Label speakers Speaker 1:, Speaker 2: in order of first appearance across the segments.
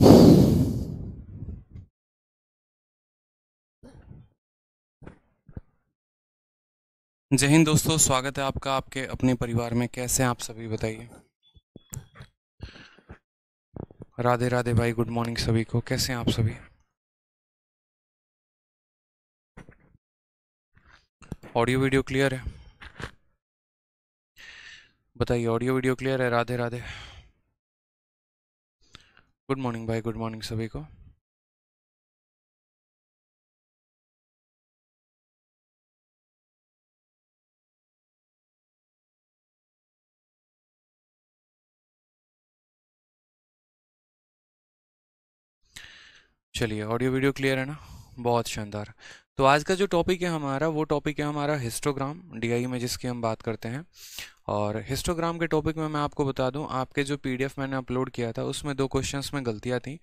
Speaker 1: जय हिंद दोस्तों स्वागत है आपका
Speaker 2: आपके अपने परिवार में कैसे हैं आप सभी बताइए
Speaker 1: राधे राधे भाई गुड मॉर्निंग सभी को कैसे हैं आप सभी ऑडियो वीडियो क्लियर है बताइए ऑडियो वीडियो क्लियर है राधे राधे गुड मॉर्निंग भाई गुड मॉर्निंग सभी को चलिए ऑडियो वीडियो क्लियर है ना बहुत शानदार
Speaker 2: तो आज का जो टॉपिक है हमारा वो टॉपिक है हमारा हिस्टोग्राम डी आई में जिसकी हम बात करते हैं और हिस्टोग्राम के टॉपिक में मैं आपको बता दूं आपके जो पीडीएफ मैंने अपलोड किया था उसमें दो क्वेश्चंस में गलतियां थी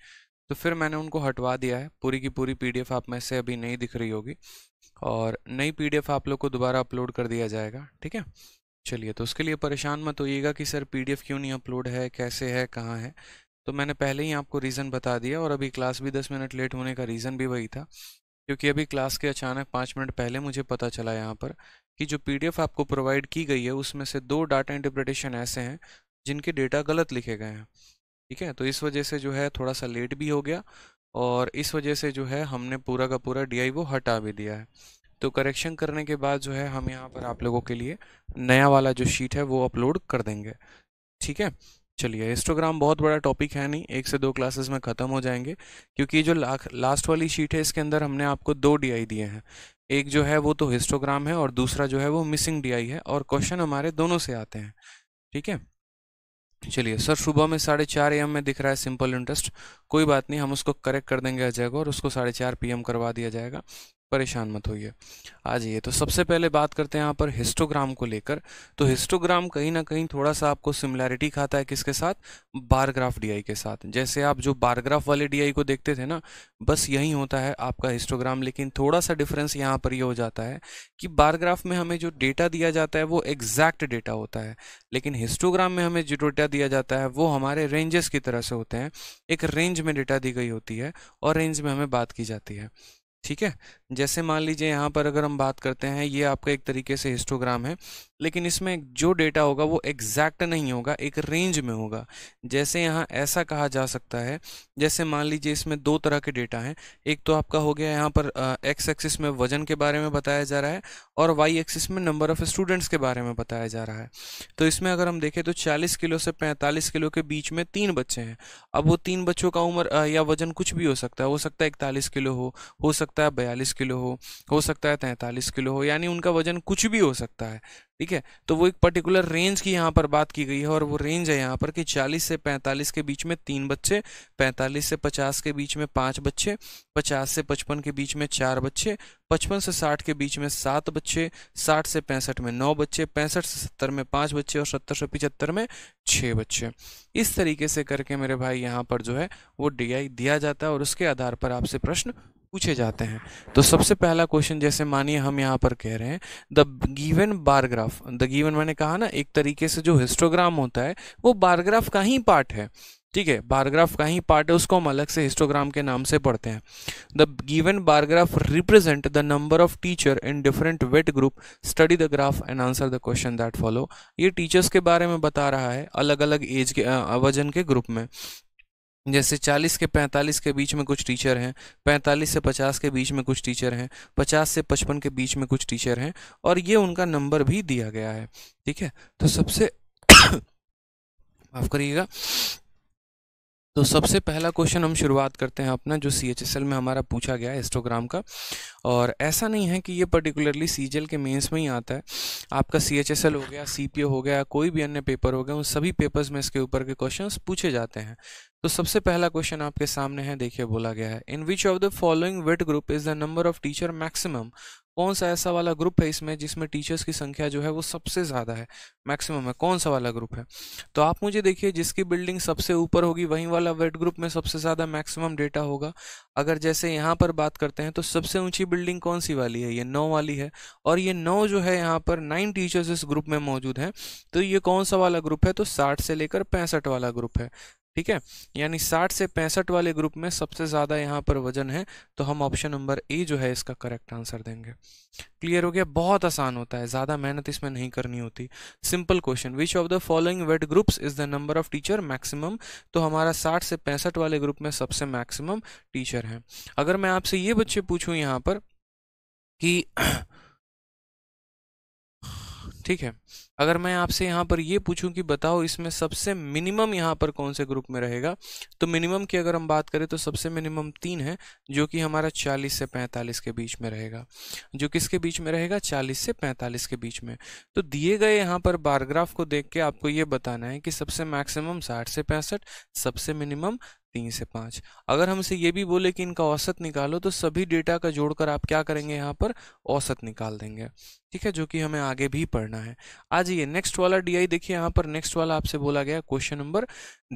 Speaker 2: तो फिर मैंने उनको हटवा दिया है पूरी की पूरी पीडीएफ आप में से अभी नहीं दिख रही होगी और नई पी आप लोग को दोबारा अपलोड कर दिया जाएगा ठीक है चलिए तो उसके लिए परेशान मत होइएगा कि सर पी क्यों नहीं अपलोड है कैसे है कहाँ है तो मैंने पहले ही आपको रीज़न बता दिया और अभी क्लास भी दस मिनट लेट होने का रीज़न भी वही था क्योंकि अभी क्लास के अचानक पाँच मिनट पहले मुझे पता चला यहाँ पर कि जो पीडीएफ आपको प्रोवाइड की गई है उसमें से दो डाटा इंटरप्रिटेशन ऐसे हैं जिनके डेटा गलत लिखे गए हैं ठीक है तो इस वजह से जो है थोड़ा सा लेट भी हो गया और इस वजह से जो है हमने पूरा का पूरा डी वो हटा भी दिया है तो करेक्शन करने के बाद जो है हम यहाँ पर आप लोगों के लिए नया वाला जो शीट है वो अपलोड कर देंगे ठीक है चलिए हिस्टोग्राम बहुत बड़ा टॉपिक है नहीं एक से दो क्लासेस में ख़त्म हो जाएंगे क्योंकि जो ला, लास्ट वाली शीट है इसके अंदर हमने आपको दो डीआई दिए हैं एक जो है वो तो हिस्टोग्राम है और दूसरा जो है वो मिसिंग डीआई है और क्वेश्चन हमारे दोनों से आते हैं ठीक है चलिए सर सुबह में साढ़े चार एम में दिख रहा है सिंपल इंटरेस्ट कोई बात नहीं हम उसको करेक्ट कर देंगे अजय को और उसको साढ़े चार पी करवा दिया जाएगा परेशान मत होइए आ जाइए तो सबसे पहले बात करते हैं यहाँ पर हिस्टोग्राम को लेकर तो हिस्टोग्राम कहीं ना कहीं थोड़ा सा आपको सिमिलैरिटी खाता है किसके साथ बारग्राफ डीआई के साथ जैसे आप जो बारग्राफ वाले डीआई को देखते थे ना बस यही होता है आपका हिस्टोग्राम लेकिन थोड़ा सा डिफरेंस यहाँ पर ये यह हो जाता है कि बारग्राफ में हमें जो डेटा दिया जाता है वो एग्जैक्ट डेटा होता है लेकिन हिस्टोग्राम में हमें जो डेटा दिया जाता है वो हमारे रेंजेस की तरह से होते हैं एक रेंज में डेटा दी गई होती है और रेंज में हमें बात की जाती है ठीक है जैसे मान लीजिए यहाँ पर अगर हम बात करते हैं ये आपका एक तरीके से हिस्टोग्राम है लेकिन इसमें जो डेटा होगा वो एग्जैक्ट नहीं होगा एक रेंज में होगा जैसे यहाँ ऐसा कहा जा सकता है जैसे मान लीजिए इसमें दो तरह के डेटा हैं एक तो आपका हो गया यहाँ पर एक्स एक्सिस में वजन के बारे में बताया जा रहा है और वाई एक्सिस में नंबर ऑफ स्टूडेंट्स के बारे में बताया जा रहा है तो इसमें अगर हम देखें तो चालीस किलो से पैंतालीस किलो के बीच में तीन बच्चे हैं अब वो तीन बच्चों का उम्र या वजन कुछ भी हो सकता है हो सकता है इकतालीस किलो हो हो सकता सकता है बयालीस किलो हो हो सकता है तैंतालीस किलो हो यानी उनका वजन कुछ भी हो सकता है ठीक है तो वो एक पर्टिकुलर रेंज की यहाँ पर बात की गई है और वो रेंज है यहाँ पर कि 40 से 45 के बीच में तीन बच्चे 45 से 50 के बीच में पाँच बच्चे 50 से 55 के बीच में चार बच्चे 55 से 60 के बीच में सात बच्चे 60 से पैंसठ में नौ बच्चे पैंसठ से सत्तर में पाँच बच्चे और सत्तर से पिचहत्तर में छः बच्चे इस तरीके से करके मेरे भाई यहाँ पर जो है वो डी दिया जाता है और उसके आधार पर आपसे प्रश्न पूछे जाते हैं तो सबसे पहला क्वेश्चन जैसे मानिए हम यहाँ पर कह रहे हैं the given bar graph the given मैंने कहा ना एक तरीके से जो हिस्टोग्राम होता है वो बारग्राफ का ही पार्ट है ठीक है बारग्राफ का ही पार्ट है उसको हम अलग से हिस्टोग्राम के नाम से पढ़ते हैं the given bar graph represent the number of teacher in different weight group study the graph and answer the question that follow ये टीचर्स के बारे में बता रहा है अलग अलग एज के वजन के ग्रुप में जैसे 40 के 45 के बीच में कुछ टीचर हैं 45 से 50 के बीच में कुछ टीचर हैं 50 से 55 के बीच में कुछ टीचर हैं और ये उनका नंबर भी दिया गया है ठीक है तो सबसे माफ करिएगा तो सबसे पहला क्वेश्चन हम शुरुआत करते हैं अपना जो सी में हमारा पूछा गया है इंस्टोग्राम का और ऐसा नहीं है कि ये पर्टिकुलरली सी के मेंस में ही आता है आपका सी हो गया सी हो गया कोई भी अन्य पेपर हो गया उन सभी पेपर्स में इसके ऊपर के क्वेश्चंस पूछे जाते हैं तो सबसे पहला क्वेश्चन आपके सामने है देखिए बोला गया है in which of the following weight group is the number of teacher maximum कौन सा ऐसा वाला ग्रुप है इसमें जिसमें टीचर्स की संख्या जो है वो सबसे ज़्यादा है मैक्सिमम है कौन सा वाला ग्रुप है तो आप मुझे देखिए जिसकी बिल्डिंग सबसे ऊपर होगी वहीं वाला वेट ग्रुप में सबसे ज़्यादा मैक्सिमम डेटा होगा अगर जैसे यहाँ पर बात करते हैं तो सबसे ऊंची बिल्डिंग कौन सी वाली है ये नौ वाली है और ये नौ जो है यहाँ पर नाइन टीचर्स इस ग्रुप में मौजूद है तो ये कौन सा वाला ग्रुप है तो साठ से लेकर पैंसठ वाला ग्रुप है ठीक है यानी 60 से पैंसठ वाले ग्रुप में सबसे ज़्यादा यहाँ पर वजन है तो हम ऑप्शन नंबर ए जो है इसका करेक्ट आंसर देंगे क्लियर हो गया बहुत आसान होता है ज़्यादा मेहनत इसमें नहीं करनी होती simple question which of the following weight groups is the number of teacher maximum तो हमारा साठ से पैंसठ वाले ग्रुप में सबसे मैक्सिमम तो टीचर तो हैं अगर मैं आपसे ये बच्चे पूछूँ यहाँ पर कि ठीक है अगर मैं आपसे यहाँ पर ये पूछूं कि बताओ इसमें सबसे मिनिमम यहाँ पर कौन से ग्रुप में रहेगा तो मिनिमम की अगर हम बात करें तो सबसे मिनिमम तीन है जो कि हमारा 40 से 45 के बीच में रहेगा जो किसके बीच में रहेगा 40 से 45 के बीच में तो दिए गए यहाँ पर बारग्राफ को देख के आपको ये बताना है कि सबसे मैक्सिमम साठ से पैंसठ सबसे मिनिमम तीन से पाँच अगर हमसे ये भी बोले कि इनका औसत निकालो तो सभी डेटा का जोड़कर आप क्या करेंगे यहाँ पर औसत निकाल देंगे ठीक है जो कि हमें आगे भी पढ़ना है आ जाइए नेक्स्ट वाला डीआई देखिए यहाँ पर नेक्स्ट वाला आपसे बोला गया क्वेश्चन नंबर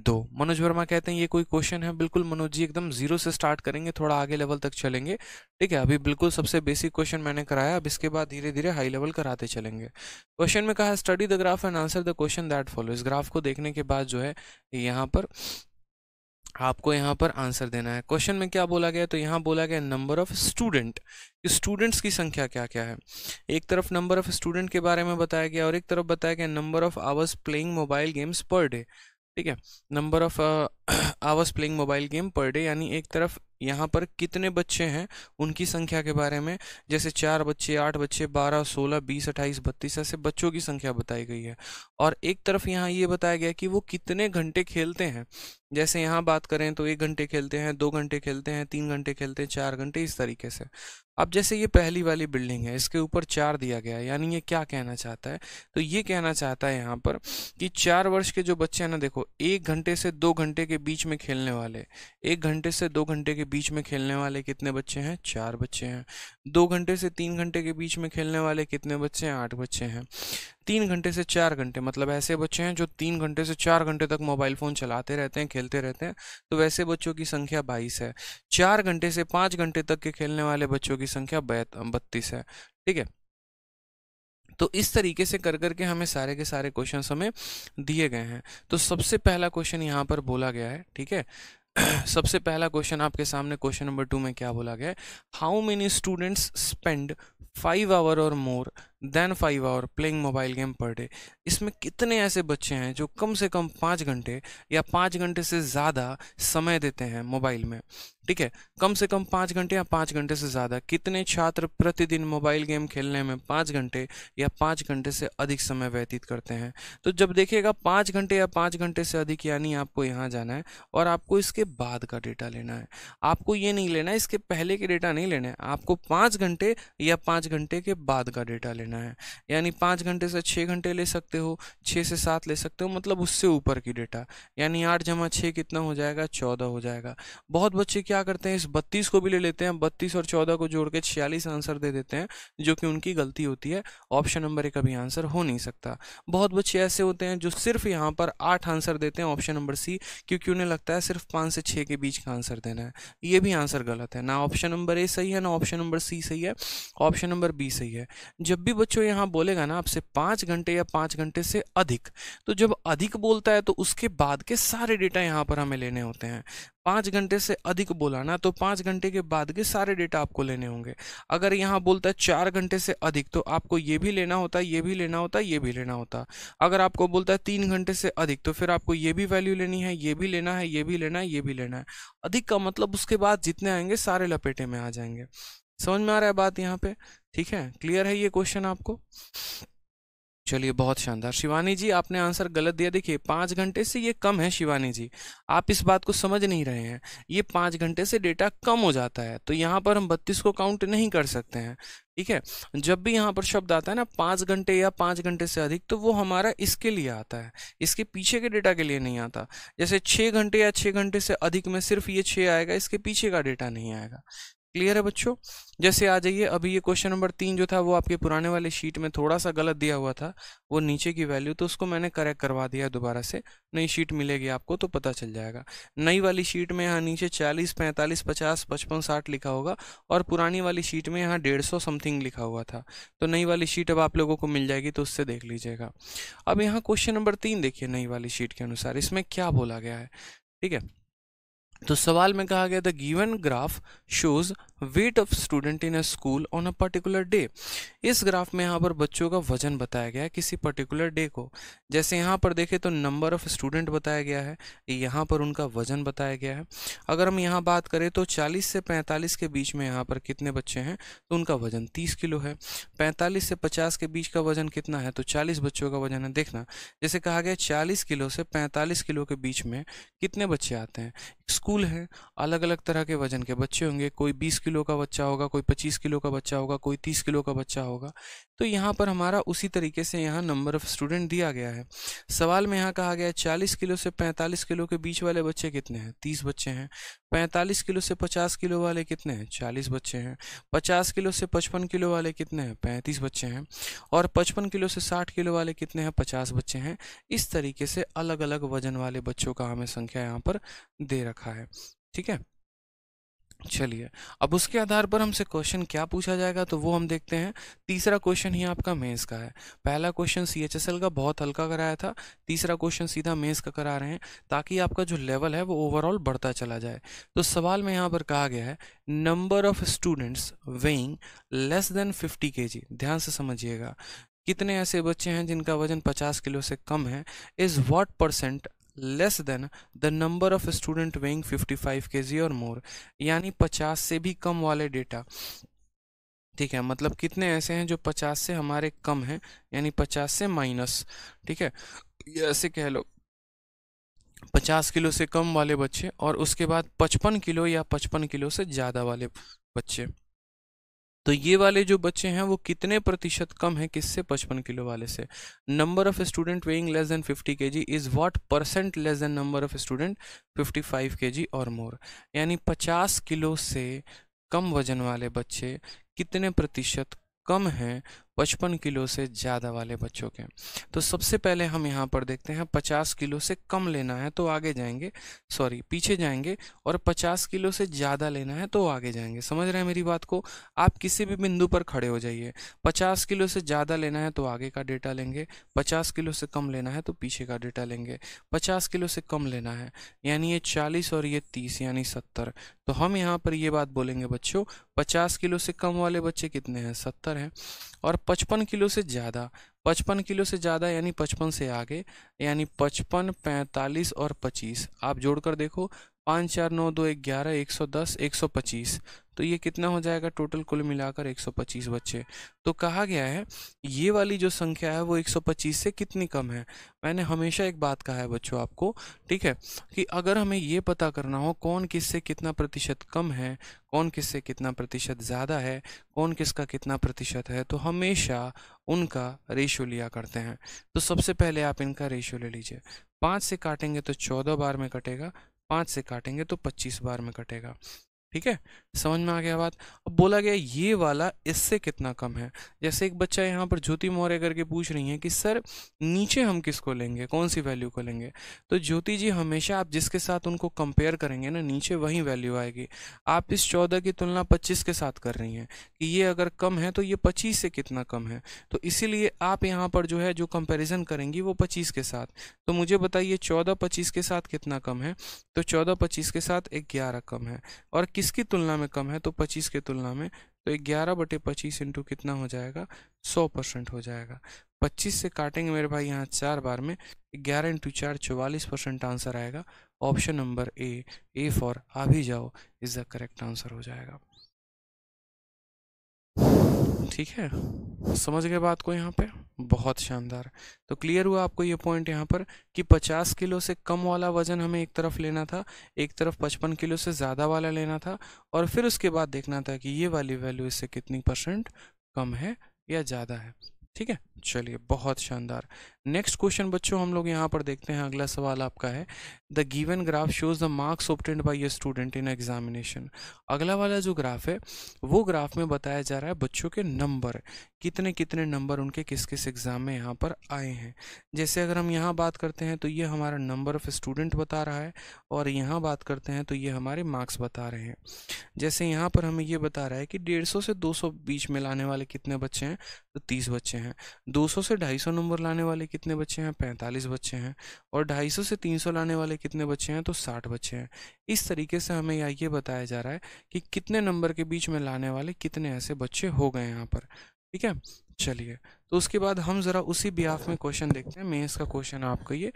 Speaker 2: दो मनोज वर्मा कहते हैं ये कोई क्वेश्चन है बिल्कुल मनोज जी एकदम जीरो से स्टार्ट करेंगे थोड़ा आगे लेवल तक चलेंगे ठीक है अभी बिल्कुल सबसे बेसिक क्वेश्चन मैंने कराया अब इसके बाद धीरे धीरे हाई लेवल कराते चलेंगे क्वेश्चन में कहा study the graph and answer the question that follow इस ग्राफ को देखने के बाद जो है यहाँ पर आपको यहाँ पर आंसर देना है क्वेश्चन में क्या बोला गया तो यहाँ बोला गया नंबर ऑफ़ स्टूडेंट स्टूडेंट्स की संख्या क्या क्या है एक तरफ नंबर ऑफ़ स्टूडेंट के बारे में बताया गया और एक तरफ बताया गया number of hours playing mobile games per day ठीक है number of hours playing mobile game per day यानी एक तरफ यहाँ पर कितने बच्चे हैं उनकी संख्या के बारे में जैसे चार बच्चे आठ बच्चे बारह सोलह बीस अट्ठाईस बत्तीस ऐसे बच्चों की संख्या बताई गई है और एक तरफ यहाँ ये बताया गया कि वो कितने घंटे खेलते हैं जैसे यहाँ बात करें तो एक घंटे खेलते हैं दो घंटे खेलते हैं तीन घंटे खेलते हैं चार घंटे इस तरीके से अब जैसे ये पहली वाली बिल्डिंग है इसके ऊपर चार दिया गया है यानी ये क्या कहना चाहता है तो ये कहना चाहता है यहाँ पर कि चार वर्ष के जो बच्चे हैं ना देखो एक घंटे से दो घंटे के के बीच में खेलने वाले एक घंटे से दो घंटे के बीच में खेलने वाले कितने बच्चे हैं चार बच्चे हैं दो घंटे से तीन घंटे के बीच में खेलने वाले कितने बच्चे हैं आठ बच्चे हैं तीन घंटे से चार घंटे मतलब ऐसे बच्चे हैं जो तीन घंटे से चार घंटे तक मोबाइल फ़ोन चलाते रहते हैं खेलते रहते हैं तो वैसे बच्चों की संख्या बाईस है चार घंटे से पाँच घंटे तक के खेलने वाले बच्चों की संख्या बत्तीस है ठीक है तो इस तरीके से कर करके हमें सारे के सारे क्वेश्चन हमें दिए गए हैं तो सबसे पहला क्वेश्चन यहाँ पर बोला गया है ठीक है सबसे पहला क्वेश्चन आपके सामने क्वेश्चन नंबर टू में क्या बोला गया है how many students spend five hour or more than five hour playing mobile game per day इसमें कितने ऐसे बच्चे हैं जो कम से कम पाँच घंटे या पाँच घंटे से ज़्यादा समय देते हैं मोबाइल में ठीक है कम से कम पाँच घंटे या पाँच घंटे से ज़्यादा कितने छात्र प्रतिदिन मोबाइल गेम खेलने में पाँच घंटे या पाँच घंटे से अधिक समय व्यतीत करते हैं तो जब देखिएगा पाँच घंटे या पाँच घंटे से अधिक यानी आपको यहाँ जाना है और आपको इसके बाद का डेटा लेना है आपको ये नहीं लेना है इसके पहले के डेटा नहीं लेना है आपको पाँच घंटे या पाँच घंटे के बाद का डेटा लेना है लेना है यानी पाँच घंटे से छः घंटे ले सकते हो छः से सात ले सकते हो मतलब उससे ऊपर की डेटा यानी आठ जमा छः कितना हो जाएगा चौदह हो जाएगा बहुत बच्चे क्या करते हैं इस बत्तीस को भी ले लेते हैं बत्तीस और चौदह को जोड़ के छियालीस आंसर दे देते हैं जो कि उनकी गलती होती है ऑप्शन नंबर एक अभी आंसर हो नहीं सकता बहुत बच्चे ऐसे होते हैं जो सिर्फ यहाँ पर आठ आंसर देते हैं ऑप्शन नंबर सी क्योंकि उन्हें लगता है सिर्फ पाँच से छः के बीच का आंसर देना है ये भी आंसर गलत है ना ऑप्शन नंबर ए सही है ना ऑप्शन नंबर सी सही है ऑप्शन नंबर बी सही है जब भी बच्चों यहाँ बोलेगा ना आपसे पाँच घंटे या पाँच घंटे से अधिक तो जब अधिक बोलता है तो उसके बाद के सारे डेटा यहाँ पर हमें लेने होते हैं पाँच घंटे से अधिक बोला ना तो पाँच घंटे के बाद के सारे डेटा आपको लेने होंगे अगर यहाँ बोलता है चार घंटे से अधिक तो आपको ये भी लेना होता है ये भी लेना होता है ये भी लेना होता अगर आपको बोलता है तीन घंटे से अधिक तो फिर आपको ये भी वैल्यू लेनी है ये भी लेना है ये भी लेना है ये भी लेना है अधिक का मतलब उसके बाद जितने आएंगे सारे लपेटे में आ जाएंगे समझ में आ रहा है बात यहाँ पे ठीक है क्लियर है ये क्वेश्चन आपको चलिए बहुत शानदार शिवानी जी आपने आंसर गलत दिया देखिए पाँच घंटे से ये कम है शिवानी जी आप इस बात को समझ नहीं रहे हैं ये पाँच घंटे से डेटा कम हो जाता है तो यहाँ पर हम बत्तीस को काउंट नहीं कर सकते हैं ठीक है जब भी यहाँ पर शब्द आता है ना पाँच घंटे या पाँच घंटे से अधिक तो वो हमारा इसके लिए आता है इसके पीछे के डेटा के लिए नहीं आता जैसे छः घंटे या छः घंटे से अधिक में सिर्फ ये छः आएगा इसके पीछे का डेटा नहीं आएगा क्लियर है बच्चों जैसे आ जाइए अभी ये क्वेश्चन नंबर तीन जो था वो आपके पुराने वाले शीट में थोड़ा सा गलत दिया हुआ था वो नीचे की वैल्यू तो उसको मैंने करेक्ट करवा दिया दोबारा से नई शीट मिलेगी आपको तो पता चल जाएगा नई वाली शीट में यहाँ नीचे चालीस पैंतालीस पचास पचपन साठ लिखा होगा और पुरानी वाली शीट में यहाँ डेढ़ सौ समथिंग लिखा हुआ था तो नई वाली शीट अब आप लोगों को मिल जाएगी तो उससे देख लीजिएगा अब यहाँ क्वेश्चन नंबर तीन देखिए नई वाली शीट के अनुसार इसमें क्या बोला गया है ठीक है तो सवाल में कहा गया the given graph shows weight of student in a school on a particular day इस ग्राफ में यहाँ पर बच्चों का वजन बताया गया है किसी पर्टिकुलर डे को जैसे यहाँ पर देखें तो नंबर ऑफ स्टूडेंट बताया गया है यहाँ पर उनका वजन बताया गया है अगर हम यहाँ बात करें तो 40 से 45 के बीच में यहाँ पर कितने बच्चे हैं तो उनका वजन 30 किलो है 45 से 50 के बीच का वजन कितना है तो 40 बच्चों का वजन है देखना जैसे कहा गया 40 किलो से 45 किलो के बीच में कितने बच्चे आते हैं स्कूल स्कूल है अलग अलग तरह के वजन के बच्चे होंगे कोई 20 किलो का बच्चा होगा कोई 25 किलो का बच्चा होगा कोई 30 किलो का बच्चा होगा तो यहाँ पर हमारा उसी तरीके से यहाँ नंबर ऑफ स्टूडेंट दिया गया है सवाल में यहाँ कहा गया है चालीस किलो से पैंतालीस किलो के बीच वाले बच्चे कितने हैं तीस बच्चे हैं पैंतालीस किलो से पचास किलो वाले कितने हैं चालीस बच्चे हैं पचास किलो से पचपन किलो वाले कितने हैं पैंतीस बच्चे हैं और पचपन किलो से साठ किलो वाले कितने हैं पचास बच्चे हैं इस तरीके से अलग अलग वजन वाले बच्चों का हमें संख्या यहाँ पर दे रखा है ठीक है चलिए अब उसके आधार पर हमसे क्वेश्चन क्या पूछा जाएगा तो वो हम देखते हैं तीसरा क्वेश्चन ही आपका मेंस का है पहला क्वेश्चन सी का बहुत हल्का कराया था तीसरा क्वेश्चन सीधा मेंस का करा रहे हैं ताकि आपका जो लेवल है वो ओवरऑल बढ़ता चला जाए तो सवाल में यहाँ पर कहा गया है number of students weighing less than fifty के ध्यान से समझिएगा कितने ऐसे बच्चे हैं जिनका वजन 50 किलो से कम है is what percent less than the number of student weighing 55 kg or more यानी 50 से भी कम वाले डेटा ठीक है मतलब कितने ऐसे हैं जो 50 से हमारे कम हैं यानी 50 से माइनस ठीक है ऐसे कह लो 50 किलो से कम वाले बच्चे और उसके बाद 55 किलो या 55 किलो से ज़्यादा वाले बच्चे तो ये वाले जो बच्चे हैं वो कितने प्रतिशत कम है किससे पचपन किलो वाले से number of student weighing less than 50 kg is what percent less than number of student 55 kg or more यानी 50 किलो से कम वजन वाले बच्चे कितने प्रतिशत कम हैं पचपन किलो से ज़्यादा वाले बच्चों के तो सबसे पहले हम यहाँ पर देखते हैं पचास किलो से कम लेना है तो आगे जाएंगे सॉरी पीछे जाएंगे और पचास किलो से ज़्यादा लेना है तो आगे जाएंगे समझ रहे हैं मेरी बात को आप किसी भी बिंदु पर खड़े हो जाइए पचास किलो से ज़्यादा लेना है तो आगे का डेटा लेंगे पचास किलो से कम लेना है तो पीछे का डेटा लेंगे पचास किलो से कम लेना है यानी ये चालीस और ये तीस यानी सत्तर तो हम यहाँ पर ये बात बोलेंगे बच्चों पचास किलो से कम वाले बच्चे कितने हैं सत्तर हैं और पचपन किलो से ज़्यादा पचपन किलो से ज़्यादा यानी पचपन से आगे यानी पचपन पैंतालीस और पच्चीस आप जोड़कर देखो पाँच चार नौ दो एक ग्यारह एक सौ दस एक सौ पच्चीस तो ये कितना हो जाएगा टोटल कुल मिलाकर एक सौ पच्चीस बच्चे तो कहा गया है ये वाली जो संख्या है वो एक सौ पच्चीस से कितनी कम है मैंने हमेशा एक बात कहा है बच्चों आपको ठीक है कि अगर हमें ये पता करना हो कौन किससे कितना प्रतिशत कम है कौन किससे कितना प्रतिशत ज़्यादा है कौन किसका कितना प्रतिशत है तो हमेशा उनका रेशो लिया करते हैं तो सबसे पहले आप इनका रेशो ले लीजिए पाँच से काटेंगे तो चौदह बार में कटेगा पाँच से काटेंगे तो पच्चीस बार में कटेगा ठीक है समझ में आ गया बात अब बोला गया ये वाला इससे कितना कम है जैसे एक बच्चा यहाँ पर ज्योति मौर्य करके पूछ रही है कि सर नीचे हम किसको लेंगे कौन सी वैल्यू को लेंगे तो ज्योति जी हमेशा आप जिसके साथ उनको कंपेयर करेंगे ना नीचे वही वैल्यू आएगी आप इस चौदह की तुलना पच्चीस के साथ कर रही हैं कि ये अगर कम है तो ये पच्चीस से कितना कम है तो इसीलिए आप यहाँ पर जो है जो कंपेरिजन करेंगी वो पच्चीस के साथ तो मुझे बताइए चौदह पच्चीस के साथ कितना कम है तो चौदह पच्चीस के साथ ग्यारह कम है और किस की तुलना में कम है तो पच्चीस के तुलना में तो ग्यारह बटे पच्चीस इंटू कितना हो जाएगा सौ परसेंट हो जाएगा पच्चीस से काटेंगे मेरे भाई यहाँ चार बार में ग्यारह इंटू चार चौवालीस परसेंट आंसर आएगा option number A A for आ भी जाओ इज द करेक्ट आंसर हो जाएगा ठीक है समझ गए बात को यहाँ पे बहुत शानदार तो क्लियर हुआ आपको ये पॉइंट यहाँ पर कि 50 किलो से कम वाला वज़न हमें एक तरफ लेना था एक तरफ 55 किलो से ज़्यादा वाला लेना था और फिर उसके बाद देखना था कि ये वाली वैल्यू इससे कितनी परसेंट कम है या ज़्यादा है ठीक है चलिए बहुत शानदार नेक्स्ट क्वेश्चन बच्चों हम लोग यहाँ पर देखते हैं अगला सवाल आपका है the given graph shows the marks obtained by a student in examination अगला वाला जो ग्राफ है वो ग्राफ में बताया जा रहा है बच्चों के नंबर कितने कितने नंबर उनके किस किस एग्ज़ाम में यहाँ पर आए हैं जैसे अगर हम यहाँ बात करते हैं तो ये हमारा नंबर ऑफ स्टूडेंट बता रहा है और यहाँ बात करते हैं तो ये हमारे मार्क्स बता रहे हैं जैसे यहाँ पर हमें ये बता रहा है कि डेढ़ से दो बीच में लाने वाले कितने बच्चे हैं तो तीस बच्चे हैं हैं 200 से 250 नंबर लाने वाले कितने बच्चे हैं 45 बच्चे हैं और 250 से 300 लाने वाले कितने बच्चे हैं तो 60 बच्चे हैं इस तरीके से हमें यहाँ ये बताया जा रहा है कि कितने नंबर के बीच में लाने वाले कितने ऐसे बच्चे हो गए यहाँ पर ठीक है चलिए तो उसके बाद हम ज़रा उसी बिहाफ में क्वेश्चन देखते हैं मेंस का क्वेश्चन आपको ये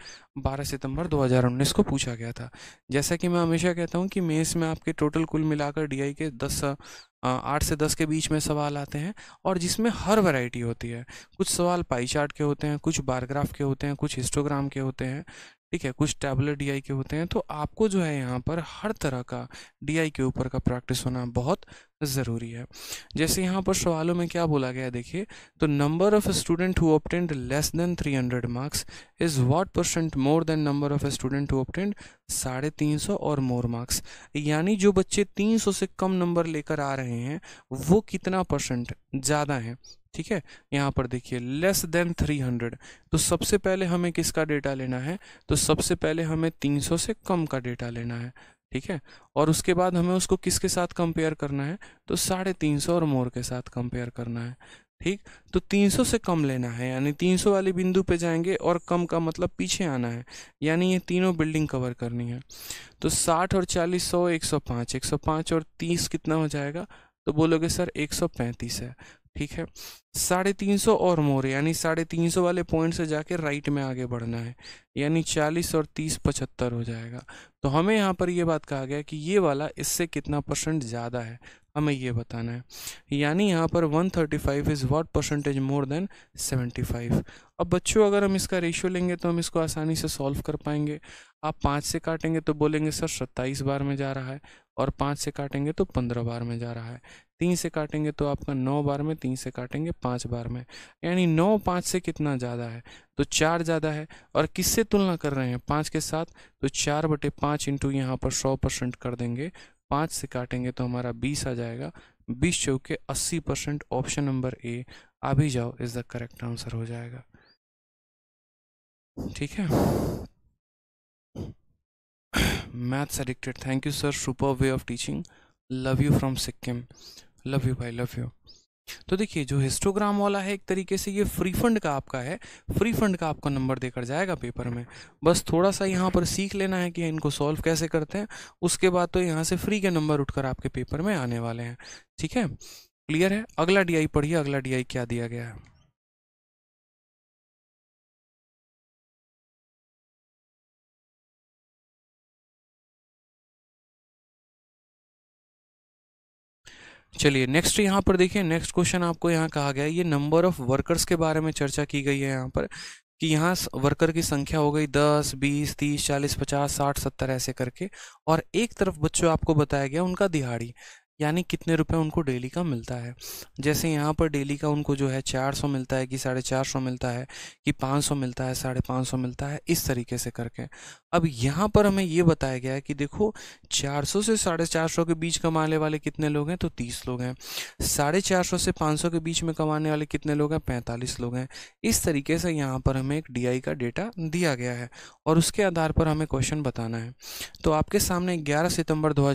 Speaker 2: 12 सितंबर 2019 को पूछा गया था जैसा कि मैं हमेशा कहता हूँ कि मेंस में आपके टोटल कुल मिलाकर डीआई के 10 आठ से दस के बीच में सवाल आते हैं और जिसमें हर वैरायटी होती है कुछ सवाल पाई चार्ट के होते हैं कुछ बारग्राफ के होते हैं कुछ हिस्टोग्राम के होते हैं ठीक है कुछ टैबलेट डी के होते हैं तो आपको जो है यहाँ पर हर तरह का डी के ऊपर का प्रैक्टिस होना बहुत ज़रूरी है जैसे यहाँ पर सवालों में क्या बोला गया देखिए तो number of student who obtained less than 300 marks is what percent more than number of student who obtained साढ़े तीन सौ और मोर मार्क्स यानी जो बच्चे 300 से कम नंबर लेकर आ रहे हैं वो कितना परसेंट ज़्यादा हैं ठीक है यहाँ पर देखिए लेस देन 300 तो सबसे पहले हमें किसका डेटा लेना है तो सबसे पहले हमें 300 से कम का डेटा लेना है ठीक है और उसके बाद हमें उसको किसके साथ कंपेयर करना है तो साढ़े तीन सौ और मोर के साथ कंपेयर करना है ठीक तो 300 से कम लेना है यानी 300 वाले बिंदु पे जाएंगे और कम का मतलब पीछे आना है यानी ये तीनों बिल्डिंग कवर करनी है तो 60 और 40 सौ एक सौ और 30 कितना हो जाएगा तो बोलोगे सर 135 है ठीक है साढ़े तीन सौ और मोर यानी साढ़े तीन सौ वाले पॉइंट से जाके राइट में आगे बढ़ना है यानी चालीस और तीस पचहत्तर हो जाएगा तो हमें यहाँ पर ये बात कहा गया कि ये वाला इससे कितना परसेंट ज़्यादा है हमें ये बताना है यानी यहाँ पर 135 thirty five is what percentage more than 75 अब बच्चों अगर हम इसका रेशियो लेंगे तो हम इसको आसानी से सॉल्व कर पाएंगे आप पाँच से काटेंगे तो बोलेंगे सर सत्ताईस बार में जा रहा है और पाँच से काटेंगे तो पंद्रह बार में जा रहा है तीन से काटेंगे तो आपका नौ बार में तीन से काटेंगे पाँच बार में यानी नौ पाँच से कितना ज़्यादा है तो चार ज़्यादा है और किससे तुलना कर रहे हैं पाँच के साथ तो चार बटे पाँच इंटू यहाँ पर सौ परसेंट कर देंगे पाँच से काटेंगे तो हमारा बीस आ जाएगा बीस चौके अस्सी परसेंट ऑप्शन नंबर ए आ भी जाओ इज़ द करेक्ट आंसर हो जाएगा ठीक है maths addicted thank you sir super way of teaching love you from Sikkim love you भाई लव यू तो देखिए जो हिस्टोग्राम वाला है एक तरीके से ये फ्री फंड का आपका है फ्री फंड का आपका नंबर देकर जाएगा पेपर में बस थोड़ा सा यहाँ पर सीख लेना है कि इनको सॉल्व कैसे करते हैं उसके बाद तो यहाँ से फ्री के नंबर उठकर आपके पेपर में आने वाले हैं ठीक है क्लियर है अगला डीआई
Speaker 1: पढ़िए अगला डीआई क्या दिया गया है चलिए नेक्स्ट यहाँ पर देखिए नेक्स्ट क्वेश्चन
Speaker 2: आपको यहाँ कहा गया है ये नंबर ऑफ वर्कर्स के बारे में चर्चा की गई है यहाँ पर कि यहाँ वर्कर की संख्या हो गई दस बीस तीस चालीस पचास साठ सत्तर ऐसे करके और एक तरफ बच्चों आपको बताया गया उनका दिहाड़ी यानी कितने रुपए उनको डेली का मिलता है जैसे यहाँ पर डेली का उनको जो है चार सौ मिलता है कि साढ़े चार सौ मिलता है कि पाँच सौ मिलता है साढ़े पाँच सौ मिलता है इस तरीके से करके अब यहाँ पर हमें ये बताया गया है कि देखो चार सौ से साढ़े चार सौ के बीच कमाने वाले कितने लोग हैं तो तीस लोग हैं साढ़े चार सौ से पाँच सौ के बीच में कमाने वाले कितने लोग हैं पैंतालीस लोग हैं इस तरीके से यहाँ पर हमें एक डी का डेटा दिया गया है और उसके आधार पर हमें क्वेश्चन बताना है तो आपके सामने ग्यारह सितम्बर दो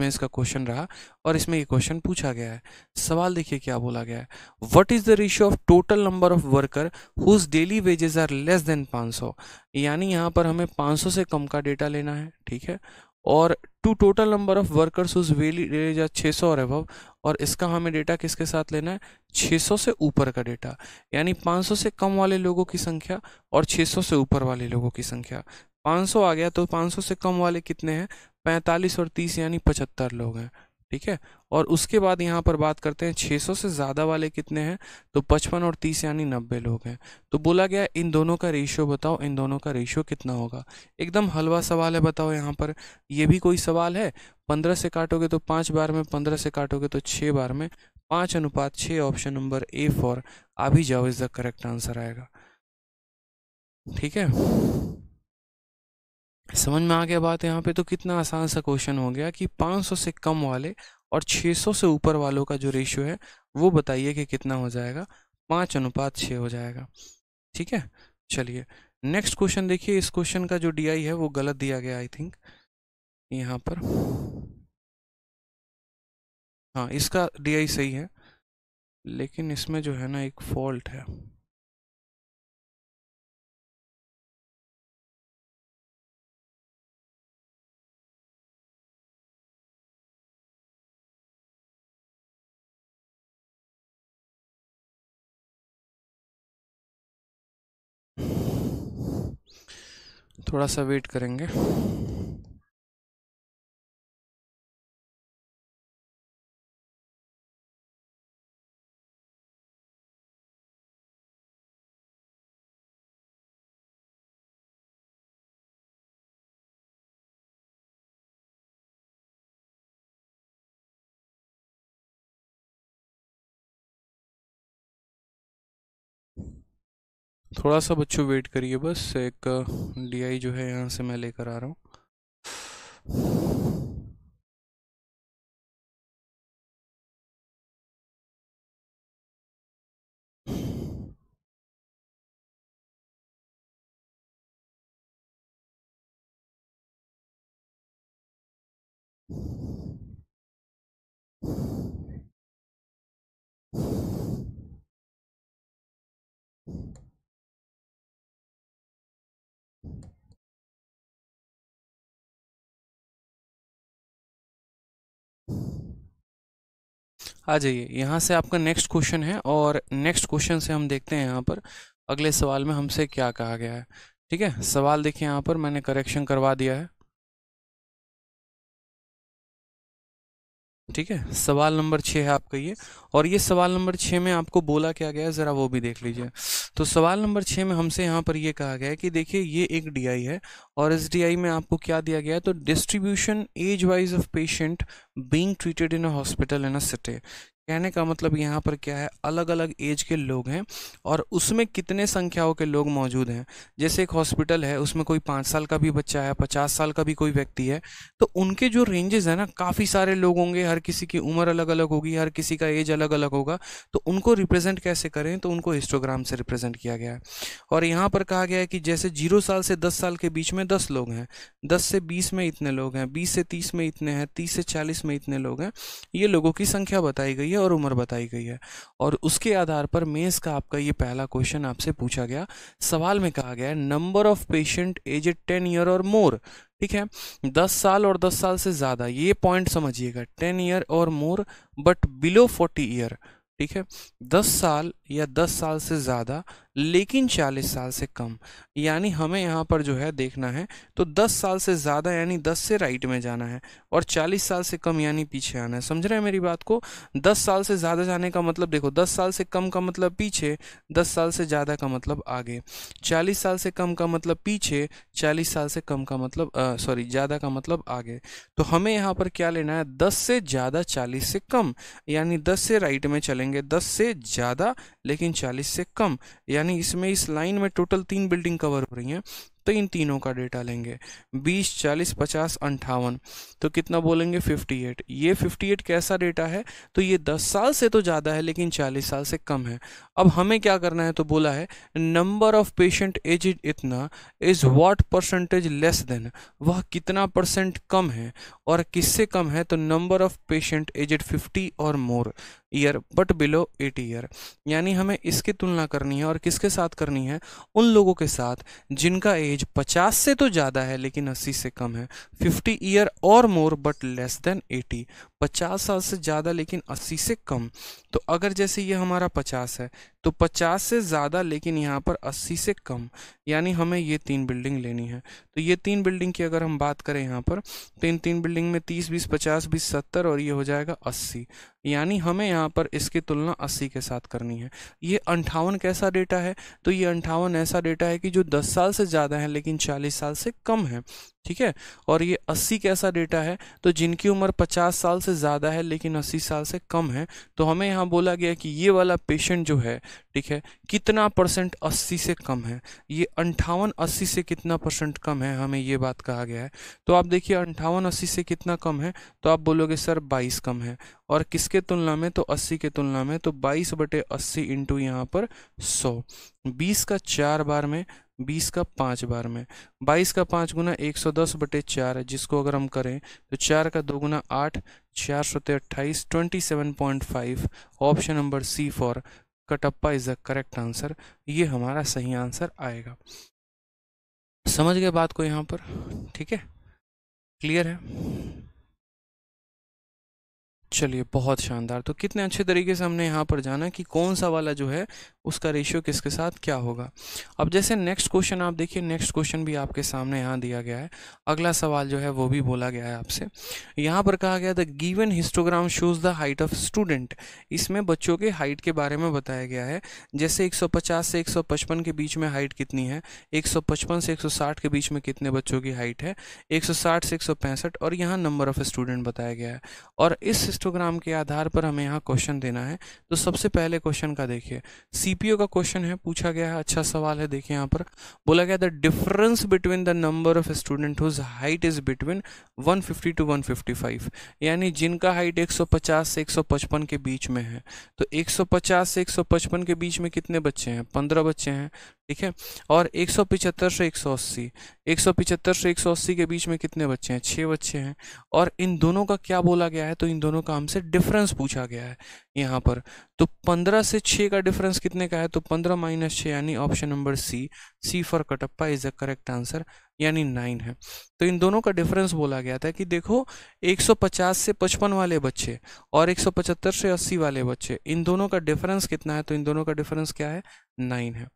Speaker 2: में इसका क्वेश्चन रहा और इसमें ये क्वेश्चन पूछा गया है सवाल देखिए क्या बोला गया है what is the ratio of total number of worker whose daily wages are less than 500 यानी यहाँ पर हमें 500 से कम का डेटा लेना है ठीक है और to total number of workers whose daily are छः और अभव और इसका हमें डेटा किसके साथ लेना है 600 से ऊपर का डेटा यानी 500 से कम वाले लोगों की संख्या और 600 से ऊपर वाले लोगों की संख्या 500 आ गया तो 500 से कम वाले कितने हैं 45 और 30 यानी 75 लोग हैं ठीक है और उसके बाद यहाँ पर बात करते हैं 600 से ज़्यादा वाले कितने हैं तो 55 और 30 यानी 90 लोग हैं तो बोला गया इन दोनों का रेशियो बताओ इन दोनों का रेशियो कितना होगा एकदम हलवा सवाल है बताओ यहाँ पर ये भी कोई सवाल है 15 से काटोगे तो पाँच बार में 15 से काटोगे तो छः बार में पाँच अनुपात छः ऑप्शन नंबर ए फॉर आ जाओ इज़ द करेक्ट आंसर आएगा ठीक है समझ में आ गया बात यहाँ पे तो कितना आसान सा क्वेश्चन हो गया कि 500 से कम वाले और 600 से ऊपर वालों का जो रेशियो है वो बताइए कि कितना हो जाएगा पाँच अनुपात छः हो जाएगा ठीक है चलिए नेक्स्ट क्वेश्चन देखिए इस क्वेश्चन का जो डी है वो गलत दिया गया आई थिंक यहाँ पर
Speaker 1: हाँ इसका डी सही है लेकिन इसमें जो है ना एक फॉल्ट है थोड़ा सा वेट करेंगे थोड़ा सा बच्चों वेट करिए बस एक डीआई जो है यहाँ से मैं लेकर आ रहा हूँ आ हाँ जाइए यहाँ से आपका नेक्स्ट क्वेश्चन
Speaker 2: है और नेक्स्ट क्वेश्चन से हम देखते हैं यहाँ पर अगले सवाल में हमसे क्या कहा गया है ठीक है सवाल देखिए यहाँ पर मैंने करेक्शन करवा दिया है ठीक है सवाल नंबर छः है आपका ये और ये सवाल नंबर छः में आपको बोला क्या गया है ज़रा वो भी देख लीजिए तो सवाल नंबर छः में हमसे यहाँ पर ये कहा गया है कि देखिए ये एक डीआई है और इस डीआई में आपको क्या दिया गया है तो distribution age wise of patient being treated in a hospital in a city कहने का मतलब यहाँ पर क्या है अलग अलग एज के लोग हैं और उसमें कितने संख्याओं के लोग मौजूद हैं जैसे एक हॉस्पिटल है उसमें कोई पाँच साल का भी बच्चा है पचास साल का भी कोई व्यक्ति है तो उनके जो रेंजेस है ना काफ़ी सारे लोग होंगे हर किसी की उम्र अलग अलग होगी हर किसी का एज अलग अलग होगा तो उनको रिप्रेजेंट कैसे करें तो उनको हिस्टोग्राम से रिप्रेजेंट किया गया है और यहाँ पर कहा गया है कि जैसे जीरो साल से दस साल के बीच में दस लोग हैं दस से बीस में इतने लोग हैं बीस से तीस में इतने हैं तीस से चालीस में इतने लोग हैं ये लोगों की संख्या बताई गई है और उम्र बताई गई है और उसके आधार पर मेज़ का आपका ये पहला क्वेश्चन आपसे पूछा गया सवाल में कहा गया है number of patient aged ten year or more ठीक है दस साल और दस साल से ज़्यादा ये पॉइंट समझिएगा ten year or more but below forty year ठीक है दस साल या दस साल से ज़्यादा लेकिन चालीस साल से कम यानी हमें यहाँ पर जो है देखना है तो दस साल से ज़्यादा यानी दस से राइट में जाना है और चालीस साल से कम यानी पीछे आना है समझ रहे हैं मेरी बात को दस साल से ज़्यादा जाने का मतलब देखो दस साल से कम का मतलब पीछे दस साल से ज़्यादा का मतलब आगे चालीस साल से कम का मतलब पीछे चालीस साल से कम का मतलब सॉरी ज़्यादा का मतलब आगे तो हमें यहाँ पर क्या लेना है दस से ज़्यादा चालीस से कम यानी दस से राइट में चले करेंगे 10 से ज़्यादा लेकिन 40 से कम यानी इसमें इस लाइन में टोटल तीन बिल्डिंग कवर हो रही हैं तो इन तीनों का डेटा लेंगे बीस चालीस पचास अंठावन तो कितना बोलेंगे फिफ्टी एट ये फिफ्टी एट कैसा डेटा है तो ये दस साल से तो ज़्यादा है लेकिन चालीस साल से कम है अब हमें क्या करना है तो बोला है नंबर ऑफ पेशेंट एज इतना is what percentage less than वह कितना परसेंट कम है और किससे कम है तो number of patient age fifty or more year but below eight year यानी हमें इसकी तुलना करनी है और किसके साथ करनी है उन लोगों के साथ जिनका एज एज 50 से तो ज़्यादा है लेकिन 80 से कम है 50 year or more but less then 80 पचास साल से ज़्यादा लेकिन अस्सी से कम तो अगर जैसे ये हमारा पचास है तो पचास से ज़्यादा लेकिन यहाँ पर अस्सी से कम यानी हमें ये तीन बिल्डिंग लेनी है तो ये तीन बिल्डिंग की अगर हम बात करें यहाँ पर तो इन तीन बिल्डिंग में तीस बीस पचास बीस सत्तर और ये हो जाएगा अस्सी यानी हमें यहाँ पर इसकी तुलना अस्सी के साथ करनी है ये अंठावन कैसा डेटा है तो ये अंठावन ऐसा डेटा है कि जो दस साल से ज़्यादा है लेकिन चालीस साल से कम है ठीक है और ये 80 कैसा डेटा है तो जिनकी उम्र 50 साल से ज़्यादा है लेकिन 80 साल से कम है तो हमें यहाँ बोला गया कि ये वाला पेशेंट जो है ठीक है कितना परसेंट अस्सी से कम है ये अंठावन अस्सी से कितना परसेंट कम है हमें ये बात कहा गया है तो आप देखिए अंठावन अस्सी से कितना कम है तो आप बोलोगे सर बाईस कम है और किसके तुलना में तो अस्सी के तुलना में तो बाईस बटे अस्सी इंटू यहाँ पर सौ बीस का चार बार में बीस का पाँच बार में बाईस का पाँच गुना एक सौ दस बटे चार जिसको अगर हम करें तो चार का दो गुना आठ चार सौ अट्ठाईस twenty seven point five option number C for Kattappa is the correct answer ये हमारा सही आंसर आएगा समझ गए बात को यहाँ पर ठीक है क्लियर है चलिए बहुत शानदार तो कितने अच्छे तरीके से हमने यहाँ पर जाना कि कौन सा वाला जो है उसका रेशियो किसके साथ क्या होगा अब जैसे नेक्स्ट क्वेश्चन आप देखिए नेक्स्ट क्वेश्चन भी आपके सामने यहाँ दिया गया है अगला सवाल जो है वो भी बोला गया है आपसे यहाँ पर कहा गया the given histogram shows the height of student इसमें बच्चों के हाइट के बारे में बताया गया है जैसे एक से एक के बीच में हाइट कितनी है एक से एक के बीच में कितने बच्चों की हाइट है एक से एक और यहाँ नंबर ऑफ स्टूडेंट बताया गया है और इस हिस्टोग्राम के आधार पर हमें यहाँ क्वेश्चन देना है तो सबसे पहले क्वेश्चन का देखिए सीपीओ का क्वेश्चन है पूछा गया है अच्छा सवाल है देखिए यहाँ पर बोला गया the difference between the number of student whose height is between 150 to 155 यानी जिनका हाइट 150 से 155 के बीच में है तो 150 से 155 के बीच में कितने बच्चे हैं पंद्रह बच्चे हैं ठीक है और एक सौ पिचहत्तर से एक सौ अस्सी एक सौ पिचहत्तर से एक सौ अस्सी के बीच में कितने बच्चे हैं छः बच्चे हैं और इन दोनों का क्या बोला गया है तो इन दोनों का हमसे डिफरेंस पूछा गया है यहाँ पर तो पंद्रह से छः का डिफरेंस कितने का है तो पंद्रह माइनस छः यानी option number C C for Kattappa is the correct answer यानी नाइन है तो इन दोनों का डिफरेंस बोला गया था कि देखो पचास से पचपन वाले बच्चे और पचहत्तर से अस्सी वाले बच्चे इन दोनों का डिफरेंस कितना है तो इन दोनों का डिफरेंस क्या है नाइन है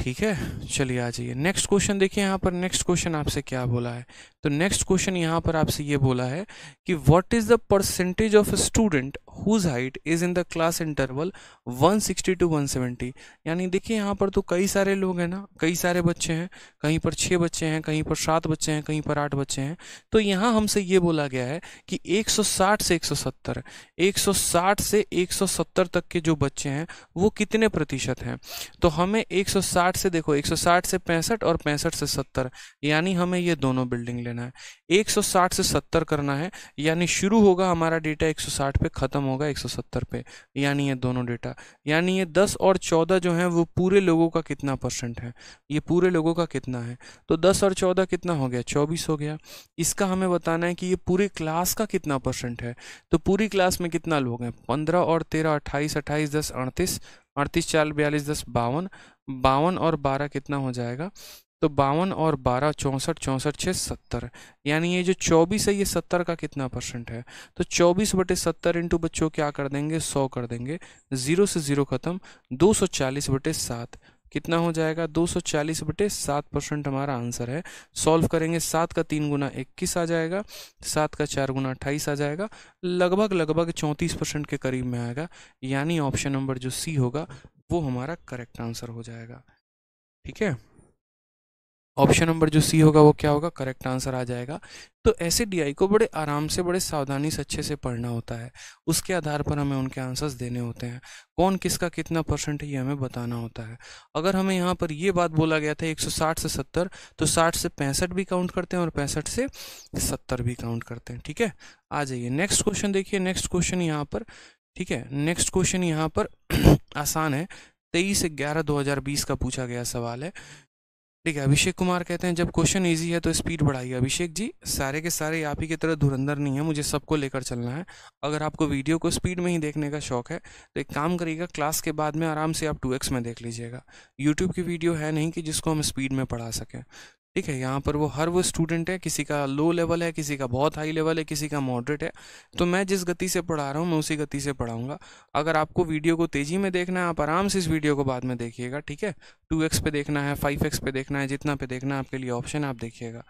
Speaker 2: ठीक है चलिए आ जाइए नेक्स्ट क्वेश्चन देखिए यहाँ पर नेक्स्ट क्वेश्चन आपसे क्या बोला है तो नेक्स्ट क्वेश्चन यहाँ पर आपसे ये बोला है कि what is the percentage of student whose height is in the class interval 160 to 170 यानी देखिए यहाँ पर तो कई सारे लोग हैं ना कई सारे बच्चे हैं कहीं पर छः बच्चे हैं कहीं पर सात बच्चे हैं कहीं पर आठ बच्चे हैं तो यहाँ हमसे ये बोला गया है कि एक से एक सौ से एक तक के जो बच्चे हैं वो कितने प्रतिशत हैं तो हमें एक 160 से देखो 160 से पैंसठ और पैंसठ से 70 यानी हमें ये दोनों बिल्डिंग लेना है 160 से 70 करना है यानी शुरू होगा हमारा डेटा 160 पे ख़त्म होगा 170 पे यानी ये दोनों डेटा यानी ये 10 और 14 जो हैं वो पूरे लोगों का कितना परसेंट है ये पूरे लोगों का कितना है तो दस और चौदह कितना हो गया चौबीस हो गया इसका हमें बताना है कि ये पूरे क्लास का कितना परसेंट है तो पूरी क्लास में कितना लोग हैं पंद्रह और तेरह अट्ठाईस अट्ठाईस दस अड़तीस अड़तीस चार बयालीस दस बावन बावन और बारह कितना हो जाएगा तो बावन और बारह चौंसठ चौंसठ छः सत्तर यानी ये जो चौबीस है ये सत्तर का कितना परसेंट है तो चौबीस बटे सत्तर इंटू बच्चों क्या कर देंगे सौ कर देंगे ज़ीरो से ज़ीरो ख़त्म दो सौ चालीस बटे सात कितना हो जाएगा दो सौ चालीस बटे सात परसेंट हमारा आंसर है सॉल्व करेंगे सात का तीन गुना इक्कीस आ जाएगा सात का चार गुना अट्ठाईस आ जाएगा लगभग लगभग चौंतीस परसेंट के करीब में आएगा यानी ऑप्शन नंबर जो सी होगा वो हमारा करेक्ट आंसर हो जाएगा ठीक है ऑप्शन नंबर जो सी होगा वो क्या होगा करेक्ट आंसर आ जाएगा तो ऐसे डीआई को बड़े आराम से बड़े सावधानी से अच्छे से पढ़ना होता है उसके आधार पर हमें उनके आंसर्स देने होते हैं कौन किसका कितना परसेंट है ये हमें बताना होता है अगर हमें यहाँ पर ये बात बोला गया था 160 से 70 तो 60 से पैंसठ भी काउंट करते हैं और पैंसठ से सत्तर भी काउंट करते हैं ठीक है आ जाइए नेक्स्ट क्वेश्चन देखिए नेक्स्ट क्वेश्चन यहाँ पर ठीक है नेक्स्ट क्वेश्चन यहाँ पर आसान है तेईस ग्यारह दो हज़ार बीस का पूछा गया सवाल है ठीक है अभिषेक कुमार कहते हैं जब क्वेश्चन इजी है तो स्पीड बढ़ाइए अभिषेक जी सारे के सारे आप ही की तरह धुरंधर नहीं है मुझे सबको लेकर चलना है अगर आपको वीडियो को स्पीड में ही देखने का शौक है तो एक काम करिएगा क्लास के बाद में आराम से आप टू एक्स में देख लीजिएगा यूट्यूब की वीडियो है नहीं कि जिसको हम स्पीड में पढ़ा सकें ठीक है यहाँ पर वो हर वो स्टूडेंट है किसी का लो लेवल है किसी का बहुत हाई लेवल है किसी का मॉडरेट है तो मैं जिस गति से पढ़ा रहा हूँ मैं उसी गति से पढ़ाऊँगा अगर आपको वीडियो को तेज़ी में देखना है आप आराम से इस वीडियो को बाद में देखिएगा ठीक है टू एक्स पे देखना है फाइव एक्स पे देखना है जितना पे देखना है आपके लिए ऑप्शन आप देखिएगा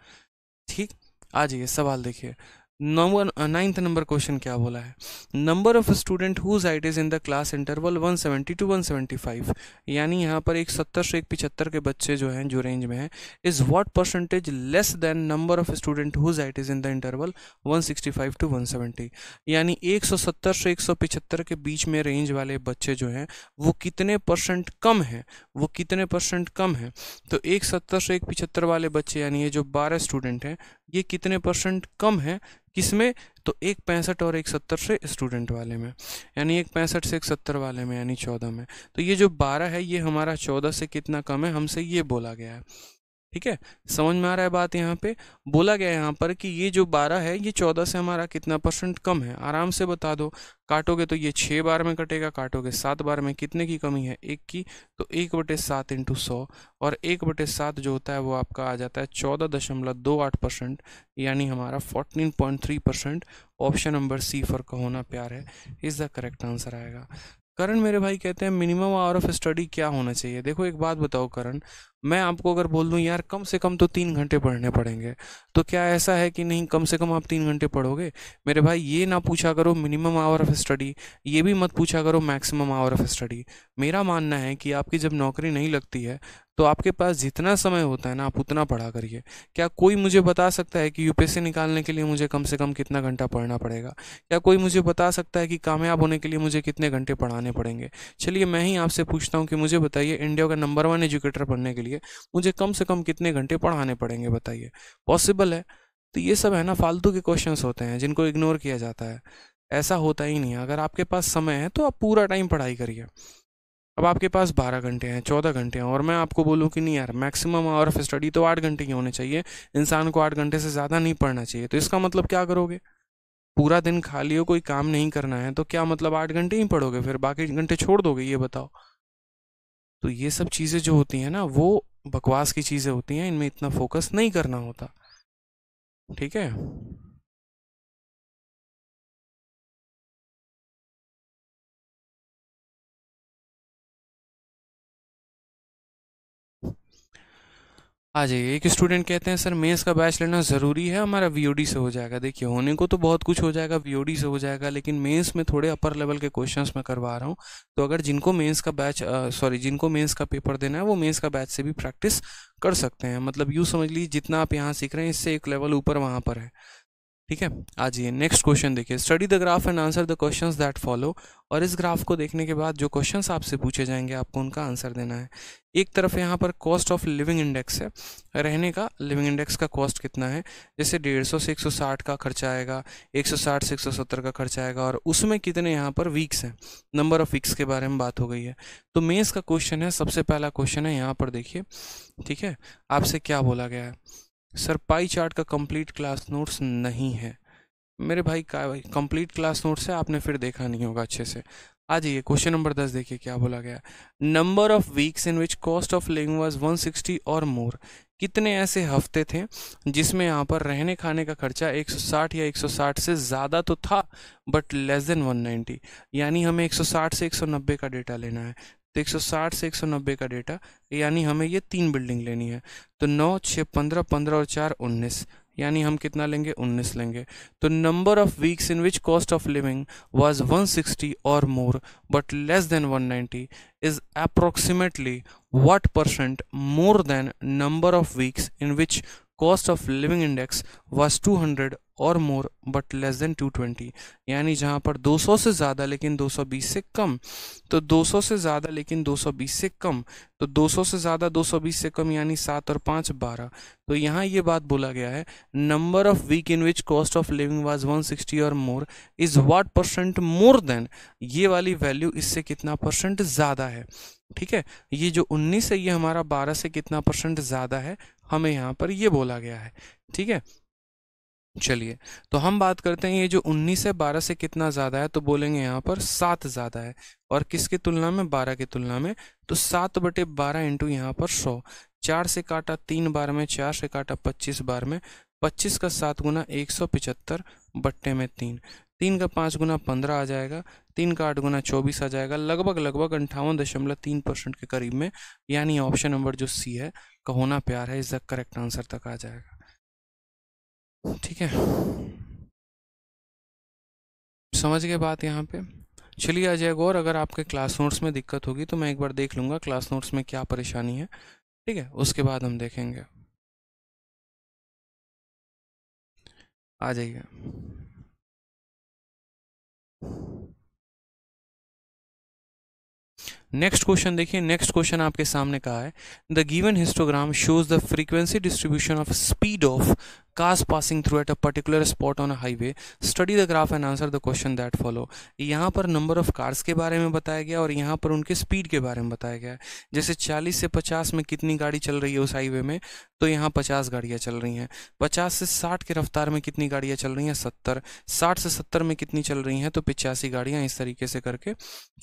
Speaker 2: ठीक आ जाइए सवाल देखिए नंबर नाइन्थ नंबर क्वेश्चन क्या बोला है number of student whose height is in the class interval 170 to five यानी यहाँ पर एक सत्तर से एक पिछहत्तर के बच्चे जो हैं जो रेंज में हैं is what percentage less than number of student whose height is in the interval 165 to 170 यानी 170 से 175 के बीच में रेंज वाले बच्चे जो हैं वो कितने परसेंट कम हैं वो कितने परसेंट कम हैं तो एक सत्तर से एक पिचहत्तर वाले बच्चे यानी ये जो बारह स्टूडेंट हैं ये कितने परसेंट कम हैं किस में तो एक पैंसठ और एक सत्तर से स्टूडेंट वाले में यानी एक पैंसठ से एक सत्तर वाले में यानी चौदह में तो ये जो बारह है ये हमारा चौदह से कितना कम है हमसे ये बोला गया है ठीक है समझ में आ रहा है बात यहाँ पे बोला गया है यहाँ पर कि ये जो बारह है ये चौदह से हमारा कितना परसेंट कम है आराम से बता दो काटोगे तो ये छः बार में कटेगा काटोगे सात बार में कितने की कमी है एक की तो एक बटे सात इंटू सौ और एक बटे सात जो होता है वो आपका आ जाता है चौदह दशमलव दो आठ परसेंट यानी हमारा fourteen point three percent option number C for Kaho Naa Pyaar Hai is the correct answer आएगा करण मेरे भाई कहते हैं मिनिमम आवर ऑफ स्टडी क्या होना चाहिए देखो एक बात बताओ करण मैं आपको अगर बोल दूँ यार कम से कम तो तीन घंटे पढ़ने पड़ेंगे तो क्या ऐसा है कि नहीं कम से कम आप तीन घंटे पढ़ोगे मेरे भाई ये ना पूछा करो मिनिमम आवर ऑफ स्टडी ये भी मत पूछा करो मैक्सिमम आवर ऑफ स्टडी मेरा मानना है कि आपकी जब नौकरी नहीं लगती है तो आपके पास जितना समय होता है ना आप उतना पढ़ा करिए क्या कोई मुझे बता सकता है कि यूपीएससी निकालने के लिए मुझे कम से कम कितना घंटा पढ़ना पड़ेगा क्या कोई मुझे बता सकता है कि कामयाब होने के लिए मुझे कितने घंटे पढ़ाने पड़ेंगे चलिए मैं ही आपसे पूछता हूँ कि मुझे बताइए इंडिया का नंबर वन एजुकेटर बनने के लिए पड़ेंगे मुझे कम से कम कितने घंटे पढ़ाने पड़ेंगे बताइए पॉसिबल है तो ये सब है ना फालतू के क्वेश्चंस होते हैं जिनको इग्नोर किया जाता है ऐसा होता ही नहीं अगर आपके पास समय है तो आप पूरा टाइम पढ़ाई करिए अब आपके पास बारह घंटे हैं चौदह घंटे हैं और मैं आपको बोलूँ कि नहीं यार मैक्सिमम आवर ऑफ स्टडी तो आठ घंटे ही होने चाहिए इंसान को आठ घंटे से ज़्यादा नहीं पढ़ना चाहिए तो इसका मतलब क्या करोगे पूरा दिन खाली हो कोई काम नहीं करना है तो क्या मतलब आठ घंटे ही पढ़ोगे फिर बाकी घंटे छोड़ दोगे ये बताओ तो ये सब चीज़ें जो होती हैं ना वो बकवास की
Speaker 1: चीज़ें होती हैं इनमें इतना फोकस नहीं करना होता ठीक है आ हाँ जाइए एक स्टूडेंट कहते हैं सर मेंस का बैच लेना ज़रूरी है हमारा वीओडी से हो जाएगा देखिए
Speaker 2: होने को तो बहुत कुछ हो जाएगा वीओडी से हो जाएगा लेकिन मेंस में थोड़े अपर लेवल के क्वेश्चंस मैं करवा रहा हूँ तो अगर जिनको मेंस का बैच सॉरी जिनको मेंस का पेपर देना है वो मेंस का बैच से भी प्रैक्टिस कर सकते हैं मतलब यूँ समझ लीजिए जितना आप यहाँ सीख रहे हैं इससे एक लेवल ऊपर वहाँ पर है ठीक है आज ये नेक्स्ट क्वेश्चन देखिए study the graph and answer the questions that follow और इस ग्राफ को देखने के बाद जो क्वेश्चन आपसे पूछे जाएंगे आपको उनका आंसर देना है एक तरफ यहाँ पर कॉस्ट ऑफ लिविंग इंडेक्स है रहने का लिविंग इंडेक्स का कॉस्ट कितना है जैसे डेढ़ सौ से एक सौ साठ का खर्चा आएगा एक सौ साठ से एक सौ सत्तर का खर्चा आएगा और उसमें कितने यहाँ पर वीक्स हैं नंबर ऑफ वीक्स के बारे में बात हो गई है तो मेन्स का क्वेश्चन है सबसे पहला क्वेश्चन है यहाँ पर देखिए ठीक है आपसे क्या बोला गया है सर पाई चार्ट का कंप्लीट क्लास नोट्स नहीं है मेरे भाई का भाई कंप्लीट क्लास नोट्स है आपने फिर देखा नहीं होगा अच्छे से आ जाइए क्वेश्चन नंबर दस देखिए क्या बोला गया number of weeks in which cost of living was 160 or मोर कितने ऐसे हफ्ते थे जिसमें यहाँ पर रहने खाने का खर्चा 160 या 160 से ज़्यादा तो था बट लेस देन 190 यानी हमें 160 से 190 का डेटा लेना है तो 160 से 190 का डेटा यानी हमें ये तीन बिल्डिंग लेनी है तो नौ छः पंद्रह पंद्रह और चार उन्नीस यानी हम कितना लेंगे 19 लेंगे तो number of weeks in which cost of living was 160 or more but less than 190 is approximately what percent more than number of weeks in which cost of living index was 200 और मोर बट लेस देन 220 यानी जहां पर 200 से ज़्यादा लेकिन 220 से कम तो 200 से ज़्यादा लेकिन 220 से कम तो 200 से ज़्यादा 220 से कम यानी सात और पाँच बारह तो यहाँ ये बात बोला गया है number of week in which cost of living was 160 or more is what percent more than ये वाली वैल्यू इससे कितना परसेंट ज़्यादा है ठीक है ये जो उन्नीस है ये हमारा बारह से कितना परसेंट ज़्यादा है हमें यहाँ पर ये बोला गया है ठीक है चलिए तो हम बात करते हैं ये जो 19 है 12 से कितना ज़्यादा है तो बोलेंगे यहाँ पर सात ज़्यादा है और किसके तुलना में 12 की तुलना में तो सात बटे बारह इंटू यहाँ पर सौ चार से काटा तीन बार में चार से काटा पच्चीस बार में पच्चीस का सात गुना एक सौ पिचहत्तर बट्टे में तीन तीन का पाँच गुना पंद्रह आ जाएगा तीन का आठ गुना चौबीस आ जाएगा लगभग लगभग अंठावन दशमलव तीन परसेंट के करीब में यानी ऑप्शन नंबर जो सी है का होना प्यार है इसका द करेक्ट आंसर तक आ जाएगा ठीक है समझ गए बात यहाँ पे चलिए अजय गौर अगर आपके क्लास नोट्स में दिक्कत होगी तो मैं एक बार देख लूँगा क्लास नोट्स में क्या परेशानी है ठीक है उसके बाद हम
Speaker 1: देखेंगे आ जाइए
Speaker 2: नेक्स्ट क्वेश्चन देखिए नेक्स्ट क्वेश्चन आपके सामने कहा है the given histogram shows the frequency distribution of speed of cars passing through at a particular spot on a highway study the graph and answer the question that यहाँ पर number of cars के बारे में बताया गया और यहाँ पर उनके स्पीड के बारे में बताया गया जैसे 40 से 50 में कितनी गाड़ी चल रही है उस हाईवे में तो यहाँ 50 गाड़ियाँ चल रही हैं 50 से 60 के रफ्तार में कितनी गाड़ियाँ चल रही हैं सत्तर साठ से सत्तर में कितनी चल रही हैं तो पिचासी गाड़ियाँ इस तरीके से करके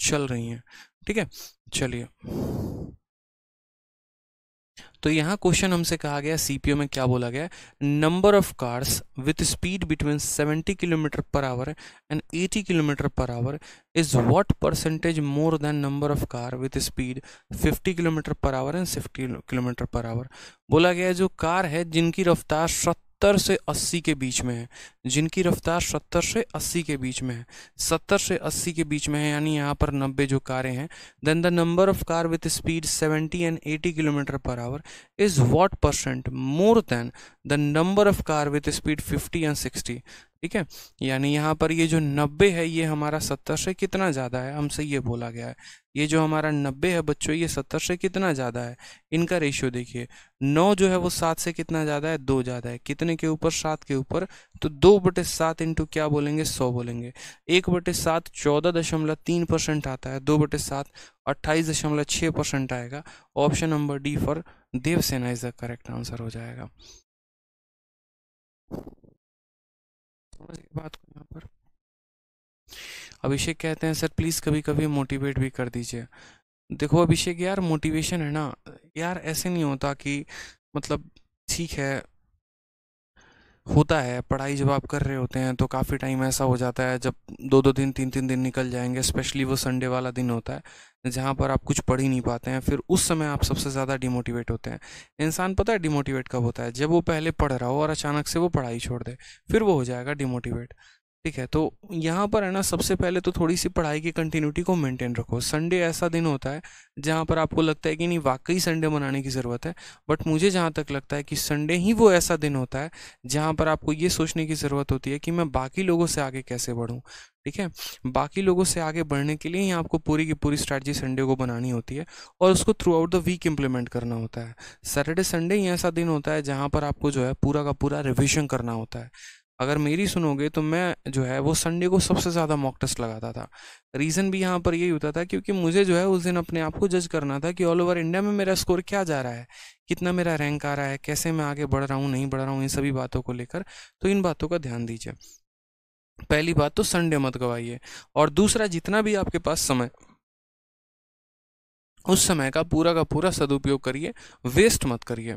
Speaker 2: चल रही हैं ठीक है चलिए तो यहाँ क्वेश्चन हमसे कहा गया सीपीओ में क्या बोला गया number of cars with speed between 70 kilometre per hour and 80 kilometre per hour is what percentage more than number of car with speed 50 kilometre per hour and 50 kilometre per hour बोला गया जो car है जिनकी रफ्तार सत्तर से अस्सी के बीच में है जिनकी रफ्तार सत्तर से अस्सी के बीच में है सत्तर से अस्सी के बीच में है यानी यहाँ पर नब्बे जो कारें हैं than the number of car with speed seventy and eighty kilometre per hour is what percent more than the number of car with speed fifty and sixty ठीक है यानी यहाँ पर ये जो नब्बे है ये हमारा सत्तर से कितना ज़्यादा है हमसे ये बोला गया है ये जो हमारा नब्बे है बच्चों ये सत्तर से कितना ज़्यादा है इनका रेशियो देखिए नौ जो है वो सात से कितना ज़्यादा है दो ज़्यादा है कितने के ऊपर सात के ऊपर तो दो बटे सात इंटू क्या बोलेंगे सौ बोलेंगे एक बटे सात चौदह दशमलव तीन परसेंट आता है दो बटे सात अट्ठाईस दशमलव छह परसेंट आएगा option number D for Devsena is the
Speaker 1: correct answer हो जाएगा समझ गए बात को यहाँ पर
Speaker 2: अभिषेक कहते हैं सर प्लीज़ कभी कभी मोटिवेट भी कर दीजिए देखो अभिषेक यार मोटिवेशन है ना यार ऐसे नहीं होता कि मतलब ठीक है होता है पढ़ाई जब आप कर रहे होते हैं तो काफ़ी टाइम ऐसा हो जाता है जब दो दो दिन तीन तीन दिन निकल जाएंगे स्पेशली वो संडे वाला दिन होता है जहाँ पर आप कुछ पढ़ ही नहीं पाते हैं फिर उस समय आप सबसे ज़्यादा डिमोटिवेट होते हैं इंसान पता है डिमोटिवेट कब होता है जब वो पहले पढ़ रहा हो और अचानक से वो पढ़ाई छोड़ दे फिर वो हो जाएगा डिमोटिवेट ठीक है तो यहाँ पर है ना सबसे पहले तो थोड़ी सी पढ़ाई की कंटिन्यूटी को मेंटेन रखो संडे ऐसा दिन होता है जहाँ पर आपको लगता है कि नहीं वाकई संडे मनाने की ज़रूरत है बट मुझे जहाँ तक लगता है कि संडे ही वो ऐसा दिन होता है जहाँ पर आपको ये सोचने की ज़रूरत होती है कि मैं बाकी लोगों से आगे कैसे बढ़ूँ ठीक है बाकी लोगों से आगे बढ़ने के लिए ही आपको पूरी की पूरी स्ट्रैटी संडे को बनानी होती है और उसको throughout the week implement करना होता है सैटरडे संडे ही ऐसा दिन होता है जहाँ पर आपको जो है पूरा का पूरा रिविजन करना होता है अगर मेरी सुनोगे तो मैं जो है वो संडे को सबसे ज़्यादा मॉक टेस्ट लगाता था रीज़न भी यहाँ पर यही होता था क्योंकि मुझे जो है उस दिन अपने आप को जज करना था कि ऑल ओवर इंडिया में मेरा स्कोर क्या जा रहा है कितना मेरा रैंक आ रहा है कैसे मैं आगे बढ़ रहा हूँ नहीं बढ़ रहा हूँ इन सभी बातों को लेकर तो इन बातों का ध्यान दीजिए पहली बात तो संडे मत गवाइए और दूसरा जितना भी आपके पास समय उस समय का पूरा का पूरा सदुपयोग करिए वेस्ट मत करिए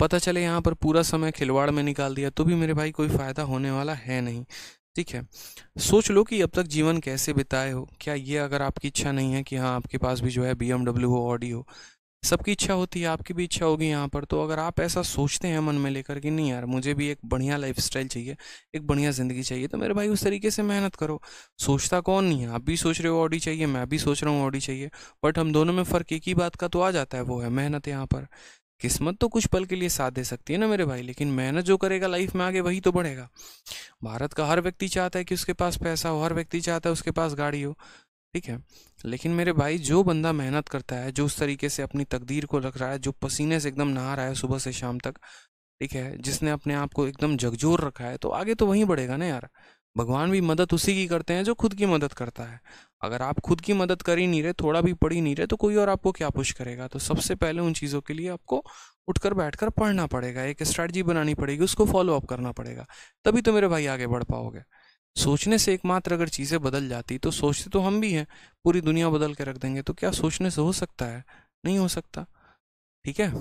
Speaker 2: पता चले यहाँ पर पूरा समय खिलवाड़ में निकाल दिया तो भी मेरे भाई कोई फ़ायदा होने वाला है नहीं ठीक है सोच लो कि अब तक जीवन कैसे बिताए हो क्या ये अगर आपकी इच्छा नहीं है कि हाँ आपके पास भी जो है बी हो ऑडी हो सबकी इच्छा होती है आपकी भी इच्छा होगी यहाँ पर तो अगर आप ऐसा सोचते हैं मन में लेकर कि नहीं यार मुझे भी एक बढ़िया लाइफ स्टाइल चाहिए एक बढ़िया ज़िंदगी चाहिए तो मेरे भाई उस तरीके से मेहनत करो सोचता कौन नहीं है आप भी सोच रहे हो ऑडी चाहिए मैं भी सोच रहा हूँ ऑडी चाहिए बट हम दोनों में फ़र्क एक ही बात का तो आ जाता है वो है मेहनत यहाँ पर किस्मत तो कुछ पल के लिए साथ दे सकती है ना मेरे भाई लेकिन मेहनत जो करेगा लाइफ में आगे वही तो बढ़ेगा भारत का हर व्यक्ति चाहता है कि उसके पास पैसा हो हर व्यक्ति चाहता है उसके पास गाड़ी हो ठीक है लेकिन मेरे भाई जो बंदा मेहनत करता है जो उस तरीके से अपनी तकदीर को रख रहा है जो पसीने से एकदम नहा रहा है सुबह से शाम तक ठीक है जिसने अपने आप को एकदम झकझोर रखा है तो आगे तो वहीं बढ़ेगा ना यार भगवान भी मदद उसी की करते हैं जो खुद की मदद करता है अगर आप खुद की मदद कर ही नहीं रहे थोड़ा भी पढ़ ही नहीं रहे तो कोई और आपको क्या पुश करेगा तो सबसे पहले उन चीज़ों के लिए आपको उठकर बैठकर पढ़ना पड़ेगा एक स्ट्रैटजी बनानी पड़ेगी उसको फॉलो अप करना पड़ेगा तभी तो मेरे भाई आगे बढ़ पाओगे सोचने से एकमात्र अगर चीज़ें बदल जाती तो सोचते तो हम भी हैं पूरी दुनिया बदल के रख देंगे तो क्या सोचने से हो सकता है नहीं हो सकता ठीक है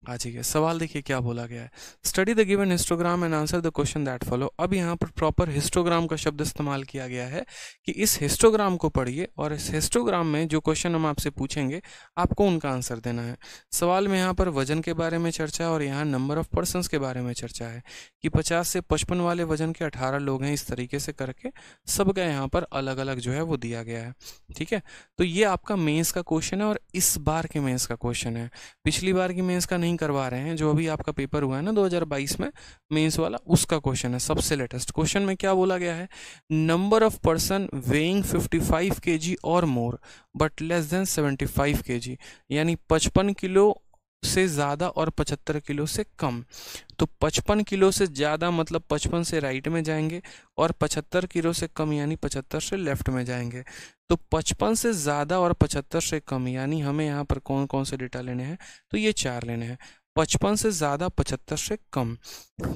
Speaker 2: आ हाँ, जाइए सवाल देखिए क्या बोला गया है study the given histogram and answer the question that follow अब यहाँ पर प्रॉपर हिस्टोग्राम का शब्द इस्तेमाल किया गया है कि इस हिस्टोग्राम को पढ़िए और इस हिस्टोग्राम में जो क्वेश्चन हम आपसे पूछेंगे आपको उनका आंसर देना है सवाल में यहाँ पर वजन के बारे में चर्चा है और यहाँ नंबर ऑफ पर्सन के बारे में चर्चा है कि पचास से पचपन वाले वजन के अठारह लोग हैं इस तरीके से करके सबका यहाँ पर अलग अलग जो है वो दिया गया है ठीक है तो ये आपका मेन्स का क्वेश्चन है और इस बार के मेन्स का क्वेश्चन है पिछली बार की मेन्स का नहीं नहीं करवा रहे हैं जो अभी आपका पेपर हुआ है ना 2022 में मेंस वाला उसका क्वेश्चन है सबसे लेटेस्ट क्वेश्चन में क्या बोला गया है number of person weighing 55 kg or more but less than 75 kg यानी 55 किलो से ज़्यादा और 75 किलो से कम तो 55 किलो से ज़्यादा मतलब 55 से राइट में जाएंगे और 75 किलो से कम यानी 75 से लेफ्ट में जाएंगे तो 55 से ज़्यादा और 75 से कम यानी हमें यहाँ पर कौन कौन से डेटा लेने हैं तो ये चार लेने हैं पचपन से ज़्यादा पचहत्तर से कम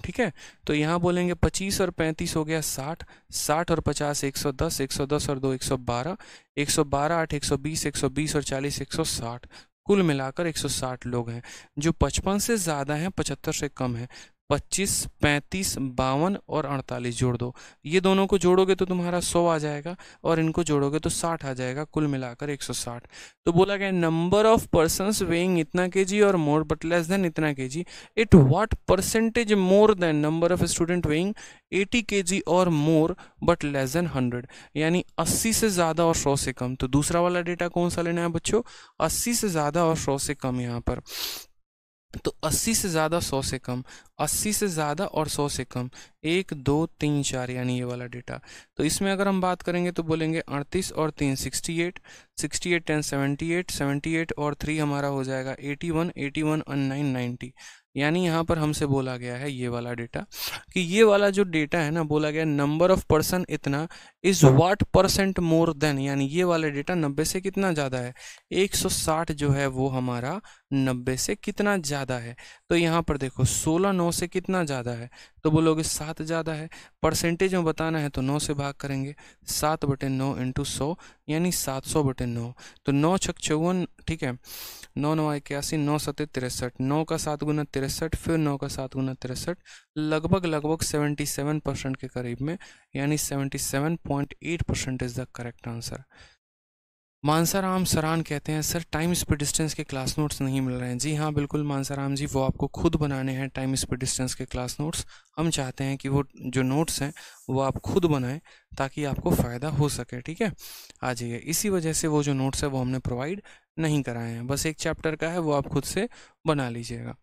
Speaker 2: ठीक है तो यहाँ बोलेंगे पच्चीस और पैंतीस हो गया साठ साठ और पचास एक सौ दस एक सौ दस और दो एक सौ बारह एक सौ बारह आठ एक सौ बीस एक सौ बीस और चालीस एक सौ साठ कुल मिलाकर 160 लोग हैं जो 55 से ज़्यादा हैं 75 से कम हैं पच्चीस पैंतीस बावन और अड़तालीस जोड़ दो ये दोनों को जोड़ोगे तो तुम्हारा सौ आ जाएगा और इनको जोड़ोगे तो साठ आ जाएगा कुल मिलाकर एक सौ साठ तो बोला गया नंबर ऑफ पर्सन वेइंग इतना kg or more but less than इतना kg it what percentage more than number of student weighing eighty kg or more but less than hundred यानी अस्सी से ज़्यादा और सौ से कम तो दूसरा वाला डेटा कौन सा लेना है बच्चों अस्सी से ज़्यादा और सौ से कम यहाँ पर तो 80 से ज़्यादा 100 से कम 80 से ज़्यादा और 100 से कम एक दो तीन चार यानी ये वाला डेटा तो इसमें अगर हम बात करेंगे तो बोलेंगे 38 और तीन 68 68 टेन 78 78 और थ्री हमारा हो जाएगा 81 81 और नाइन नाइन्टी यानी यहाँ पर हमसे बोला गया है ये वाला डेटा कि ये वाला जो डेटा है ना बोला गया नंबर ऑफ पर्सन इतना is what percent more than यानी ये वाला डेटा नब्बे से कितना ज़्यादा है 160 जो है वो हमारा नब्बे से कितना ज़्यादा है तो यहाँ पर देखो सोलह नौ से कितना ज़्यादा है तो बोलोगे सात ज़्यादा है परसेंटेज में बताना है तो नौ से भाग करेंगे सात बटे नौ इंटू सौ यानी सात सौ बटे नौ तो नौ छक चौवन ठीक है नौ नौ इक्यासी नौ सत्य तिरसठ नौ का सात गुना तिरसठ फिर नौ का सात गुना तिरसठ लगभग लगभग सेवेंटी सेवन परसेंट के करीब में यानी seventy seven point eight percent is the correct answer Mansaram Saran कहते हैं सर टाइम स्पीड डिस्टेंस के क्लास नोट्स नहीं मिल रहे हैं जी हाँ बिल्कुल मानसाराम जी वो आपको खुद बनाने हैं टाइम स्पीड डिस्टेंस के क्लास नोट्स हम चाहते हैं कि वो जो नोट्स हैं वो आप खुद बनाएं ताकि आपको फ़ायदा हो सके ठीक है आ जाइए इसी वजह से वो जो नोट्स है वो हमने प्रोवाइड नहीं कराए हैं बस एक चैप्टर का है वो आप खुद से बना लीजिएगा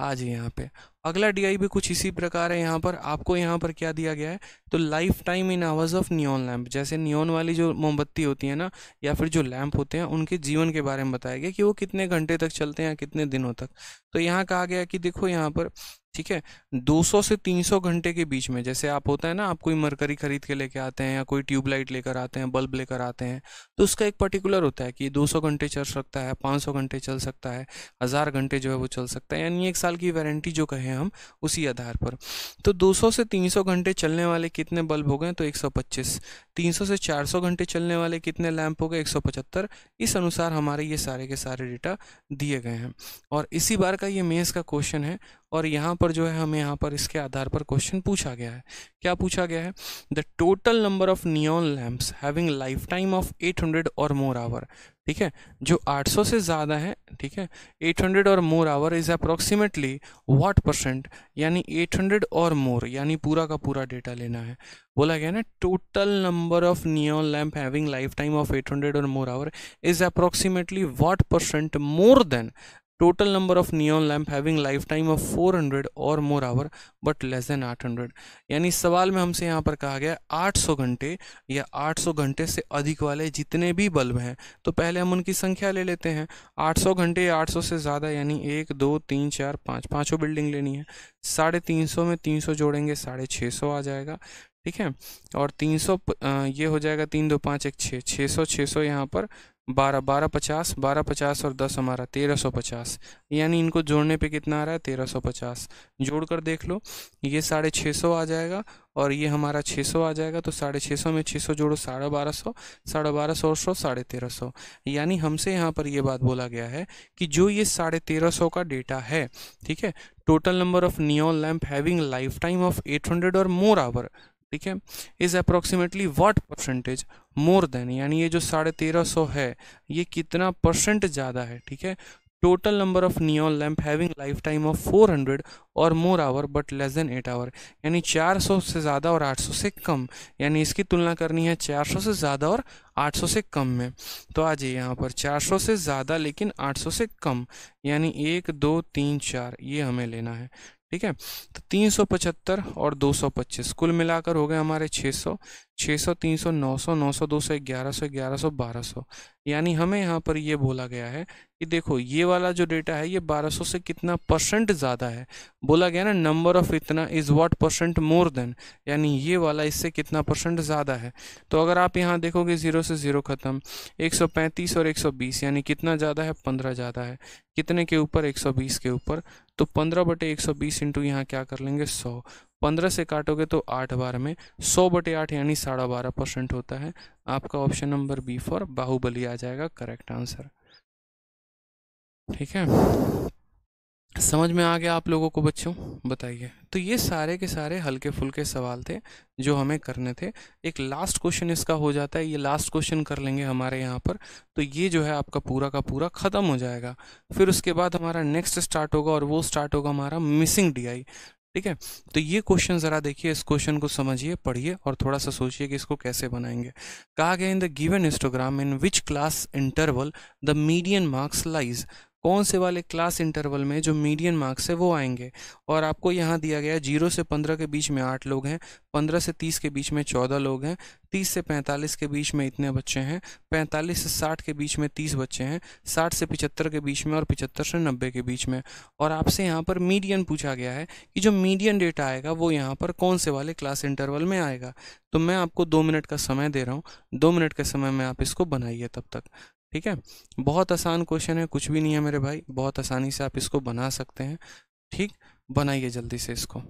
Speaker 2: आ जाइए यहाँ पे अगला डी भी कुछ इसी प्रकार है यहाँ पर आपको यहाँ पर क्या दिया गया है तो life time in hours of neon lamp जैसे न्योन वाली जो मोमबत्ती होती है ना या फिर जो लैम्प होते हैं उनके जीवन के बारे में बताया गया कि वो कितने घंटे तक चलते हैं कितने दिनों तक तो यहाँ कहा गया कि देखो यहाँ पर ठीक है 200 से 300 घंटे के बीच में जैसे आप होता है ना आप कोई मरकरी खरीद के लेके आते हैं या कोई ट्यूबलाइट लेकर आते हैं बल्ब लेकर आते हैं तो उसका एक पर्टिकुलर होता है कि 200 घंटे चल सकता है 500 घंटे चल सकता है हज़ार घंटे जो है वो चल सकता है यानी एक साल की वारंटी जो कहें हम उसी आधार पर तो दो से तीन घंटे चलने वाले कितने बल्ब हो गए तो एक सौ से चार घंटे चलने वाले कितने लैंप हो गए एक इस अनुसार हमारे ये सारे के सारे डेटा दिए गए हैं और इसी बार का ये मेज़ का क्वेश्चन है और यहाँ पर जो है हमें यहाँ पर इसके आधार पर क्वेश्चन पूछा गया है क्या पूछा गया है the total number of neon lamps having life time of 800 or more hour ठीक है जो 800 से ज़्यादा है ठीक है 800 or more hour is approximately what percent यानी 800 और मोर यानी पूरा का पूरा डेटा लेना है बोला गया ना total number of neon lamp having life time of 800 or more hour is approximately what percent more than number of of lamp having life time of 400 or more hour but less than 800 यानी सवाल में हमसे यहाँ पर कहा गया 800 घंटे या 800 घंटे से अधिक वाले जितने भी बल्ब हैं तो पहले हम उनकी संख्या ले लेते हैं 800 घंटे या 800 से ज़्यादा यानी एक दो तीन चार पाँच पाँचों बिल्डिंग लेनी है साढ़े तीन सौ में तीन सौ जोड़ेंगे साढ़े छः सौ आ जाएगा ठीक है और तीन सौ ये हो जाएगा तीन दो पाँच एक छः छः सौ छः सौ यहाँ पर बारह बारह पचास बारह पचास और दस हमारा तेरह सौ पचास यानी इनको जोड़ने पे कितना आ रहा है तेरह सौ पचास जोड़ कर देख लो ये साढ़े छः सौ आ जाएगा और ये हमारा छः सौ आ जाएगा तो साढ़े छः सौ में छः सौ जोड़ो साढ़े बारह सौ साढ़े बारह सौ और सौ साढ़े तेरह सौ यानी हमसे यहाँ पर ये बात बोला गया है कि जो ये साढ़े तेरह सौ का डेटा है ठीक है total number of neon lamp having life time of eight hundred or more hour ठीक है is approximately what percentage more than यानी ये जो साढ़े तेरह सौ है ये कितना परसेंट ज़्यादा है ठीक है total number of neon lamp having life time of 400 or more hour but less than 8 hour यानी 400 से ज़्यादा और 800 से कम यानी इसकी तुलना करनी है 400 से ज़्यादा और 800 से कम में तो आ जाइए यहाँ पर 400 से ज़्यादा लेकिन 800 से कम यानी एक दो तीन चार ये हमें लेना है ठीक है तो तीन सौ पचहत्तर और दो सौ पच्चीस कुल मिलाकर हो गए हमारे छः सौ छः सौ तीन सौ नौ सौ नौ सौ दो सौ ग्यारह सौ ग्यारह सौ बारह सौ यानी हमें यहाँ पर ये बोला गया है कि देखो ये वाला जो डेटा है ये बारह सौ से कितना परसेंट ज़्यादा है बोला गया ना नंबर ऑफ इतना is what percent more than यानी ये वाला इससे कितना परसेंट ज़्यादा है तो अगर आप यहाँ देखोगे ज़ीरो से ज़ीरो ख़त्म एक सौ पैंतीस और एक सौ बीस यानी कितना ज़्यादा है पंद्रह ज़्यादा है कितने के ऊपर एक सौ बीस के ऊपर तो पंद्रह बटे एक सौ बीस इंटू यहाँ क्या कर लेंगे सौ पंद्रह से काटोगे तो आठ बार में सौ बटे आठ यानी साढ़ा बारह परसेंट होता है आपका option number B for Baahubali आ जाएगा करेक्ट आंसर ठीक है समझ में आ गया आप लोगों को बच्चों बताइए तो ये सारे के सारे हल्के फुलके सवाल थे जो हमें करने थे एक लास्ट क्वेश्चन इसका हो जाता है ये लास्ट क्वेश्चन कर लेंगे हमारे यहाँ पर तो ये जो है आपका पूरा का पूरा ख़त्म हो जाएगा फिर उसके बाद हमारा नेक्स्ट स्टार्ट होगा और वो स्टार्ट होगा हमारा मिसिंग डीआई ठीक है तो ये क्वेश्चन ज़रा देखिए इस क्वेश्चन को समझिए पढ़िए और थोड़ा सा सोचिए कि इसको कैसे बनाएंगे कहा गया in the given histogram in which class interval the median marks lies कौन से वाले क्लास इंटरवल में जो मीडियन मार्क्स है वो आएंगे और आपको यहाँ दिया गया जीरो से पंद्रह के बीच में आठ लोग हैं पंद्रह से तीस के बीच में चौदह लोग हैं तीस से पैंतालीस के बीच में इतने बच्चे हैं पैंतालीस से साठ के बीच में तीस बच्चे हैं साठ से पिचहत्तर के बीच में और पिचहत्तर से नब्बे के बीच में और आपसे यहाँ पर मीडियन पूछा गया है कि जो मीडियन डेटा आएगा वो यहाँ पर कौन से वाले क्लास इंटरवल में आएगा तो मैं आपको दो मिनट का समय दे रहा हूँ दो मिनट के समय में आप इसको बनाइए तब तक ठीक है बहुत आसान क्वेश्चन है कुछ भी नहीं है मेरे भाई बहुत आसानी से आप इसको बना सकते हैं ठीक
Speaker 1: बनाइए जल्दी से इसको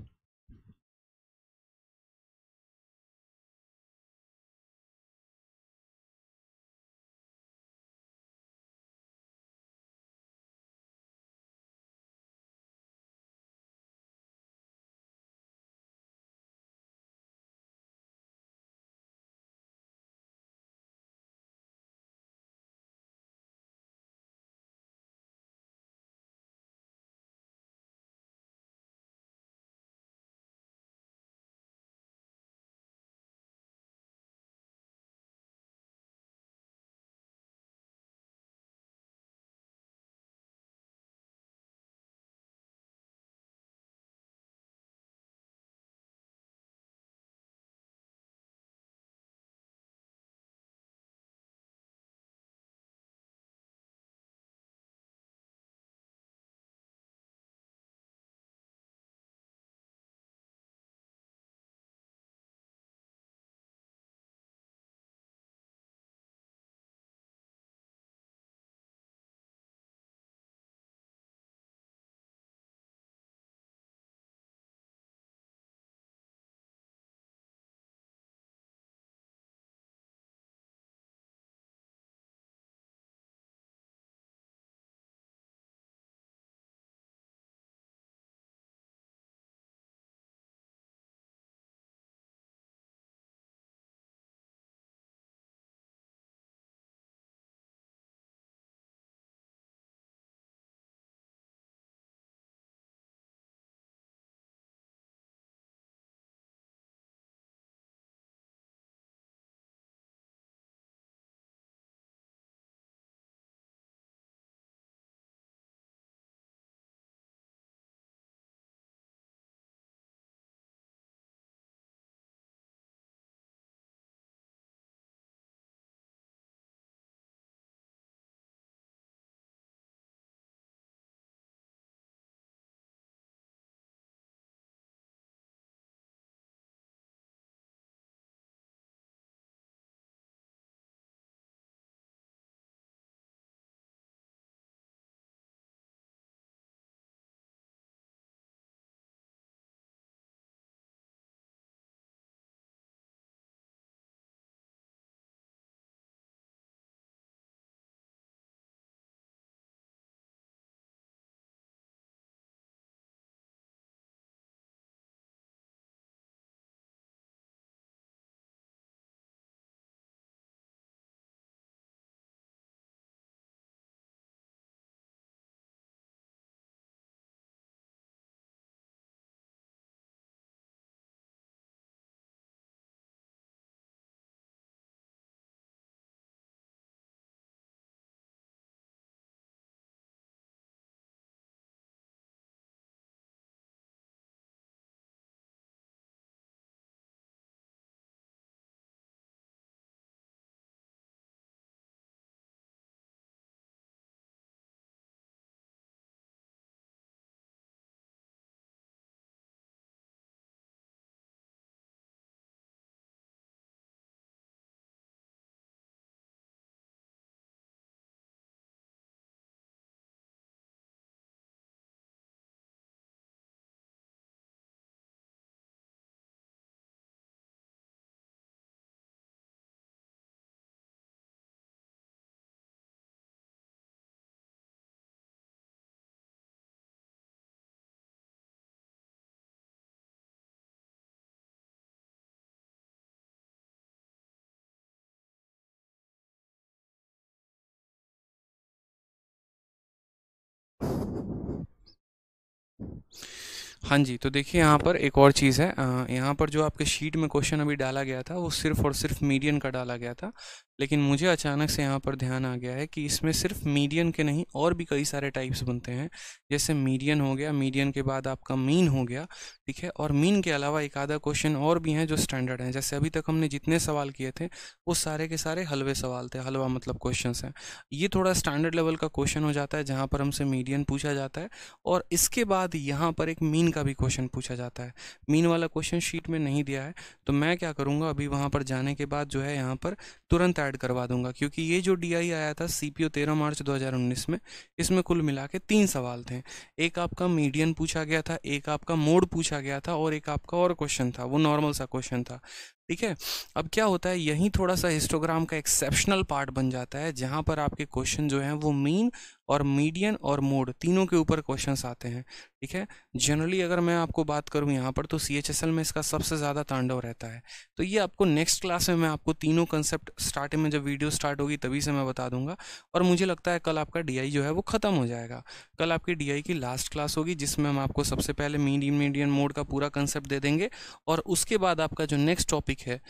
Speaker 2: हाँ जी तो देखिए यहाँ पर एक और चीज़ है यहाँ पर जो आपके शीट में क्वेश्चन अभी डाला गया था वो सिर्फ़ और सिर्फ मीडियन का डाला गया था लेकिन मुझे अचानक से यहाँ पर ध्यान आ गया है कि इसमें सिर्फ मीडियन के नहीं और भी कई सारे टाइप्स बनते हैं जैसे मीडियन हो गया मीडियन के बाद आपका मीन हो गया ठीक है और मीन के अलावा एक आधा क्वेश्चन और भी हैं जो स्टैंडर्ड हैं जैसे अभी तक हमने जितने सवाल किए थे वो सारे के सारे हलवे सवाल थे हलवा मतलब क्वेश्चन हैं ये थोड़ा स्टैंडर्ड लेवल का क्वेश्चन हो जाता है जहाँ पर हमसे मीडियन पूछा जाता है और इसके बाद यहाँ पर एक मीन का भी क्वेश्चन पूछा जाता है मीन वाला क्वेश्चन शीट में नहीं दिया है तो मैं क्या करूँगा अभी वहाँ पर जाने के बाद जो है यहाँ पर तुरंत ऐड करवा दूंगा क्योंकि ये जो डी आया था सी पी मार्च 2019 में इसमें कुल मिला के तीन सवाल थे एक आपका मीडियन पूछा गया था एक आपका मोड पूछा गया था और एक आपका और क्वेश्चन था वो नॉर्मल सा क्वेश्चन था ठीक है अब क्या होता है यही थोड़ा सा हिस्टोग्राम का एक्सेप्शनल पार्ट बन जाता है जहाँ पर आपके क्वेश्चन जो हैं वो मीन और मीडियन और मोड तीनों के ऊपर क्वेश्चन आते हैं ठीक है जनरली अगर मैं आपको बात करूं यहाँ पर तो सी में इसका सबसे ज़्यादा तांडव रहता है तो ये आपको नेक्स्ट क्लास में मैं आपको तीनों कंसेप्ट स्टार्टिंग में जब वीडियो स्टार्ट होगी तभी से मैं बता दूंगा और मुझे लगता है कल आपका डी जो है वो ख़त्म हो जाएगा कल आपकी डी की लास्ट क्लास होगी जिसमें हम आपको सबसे पहले मीडियम मीडियन मोड का पूरा कंसेप्ट दे देंगे और उसके बाद आपका जो नेक्स्ट टॉपिक है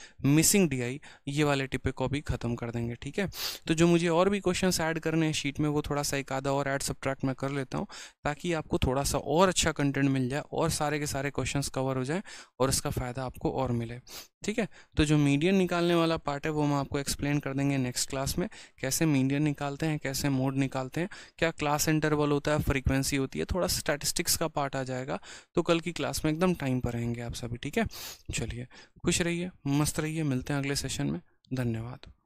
Speaker 2: मिसिंग डी ये वाले टिपिक को भी ख़त्म कर देंगे ठीक है तो जो मुझे और भी क्वेश्चन ऐड करने हैं शीट में वो थोड़ा सा एक आधा और ऐड सब्ट्रैक्ट मैं कर लेता हूँ ताकि आपको थोड़ा सा और अच्छा कंटेंट मिल जाए और सारे के सारे क्वेश्चंस कवर हो जाएं और इसका फ़ायदा आपको और मिले ठीक है तो जो मीडियन निकालने वाला पार्ट है वो हम आपको एक्सप्लेन कर देंगे नेक्स्ट क्लास में कैसे मीडियन निकालते हैं कैसे मोड निकालते हैं क्या क्लास इंटरवल होता है फ्रीक्वेंसी होती है थोड़ा स्टैटिस्टिक्स का पार्ट आ जाएगा तो कल की क्लास में एकदम टाइम पर रहेंगे आप सभी ठीक है चलिए खुश रहिए मस्त रहिए मिलते
Speaker 1: हैं अगले सेशन में धन्यवाद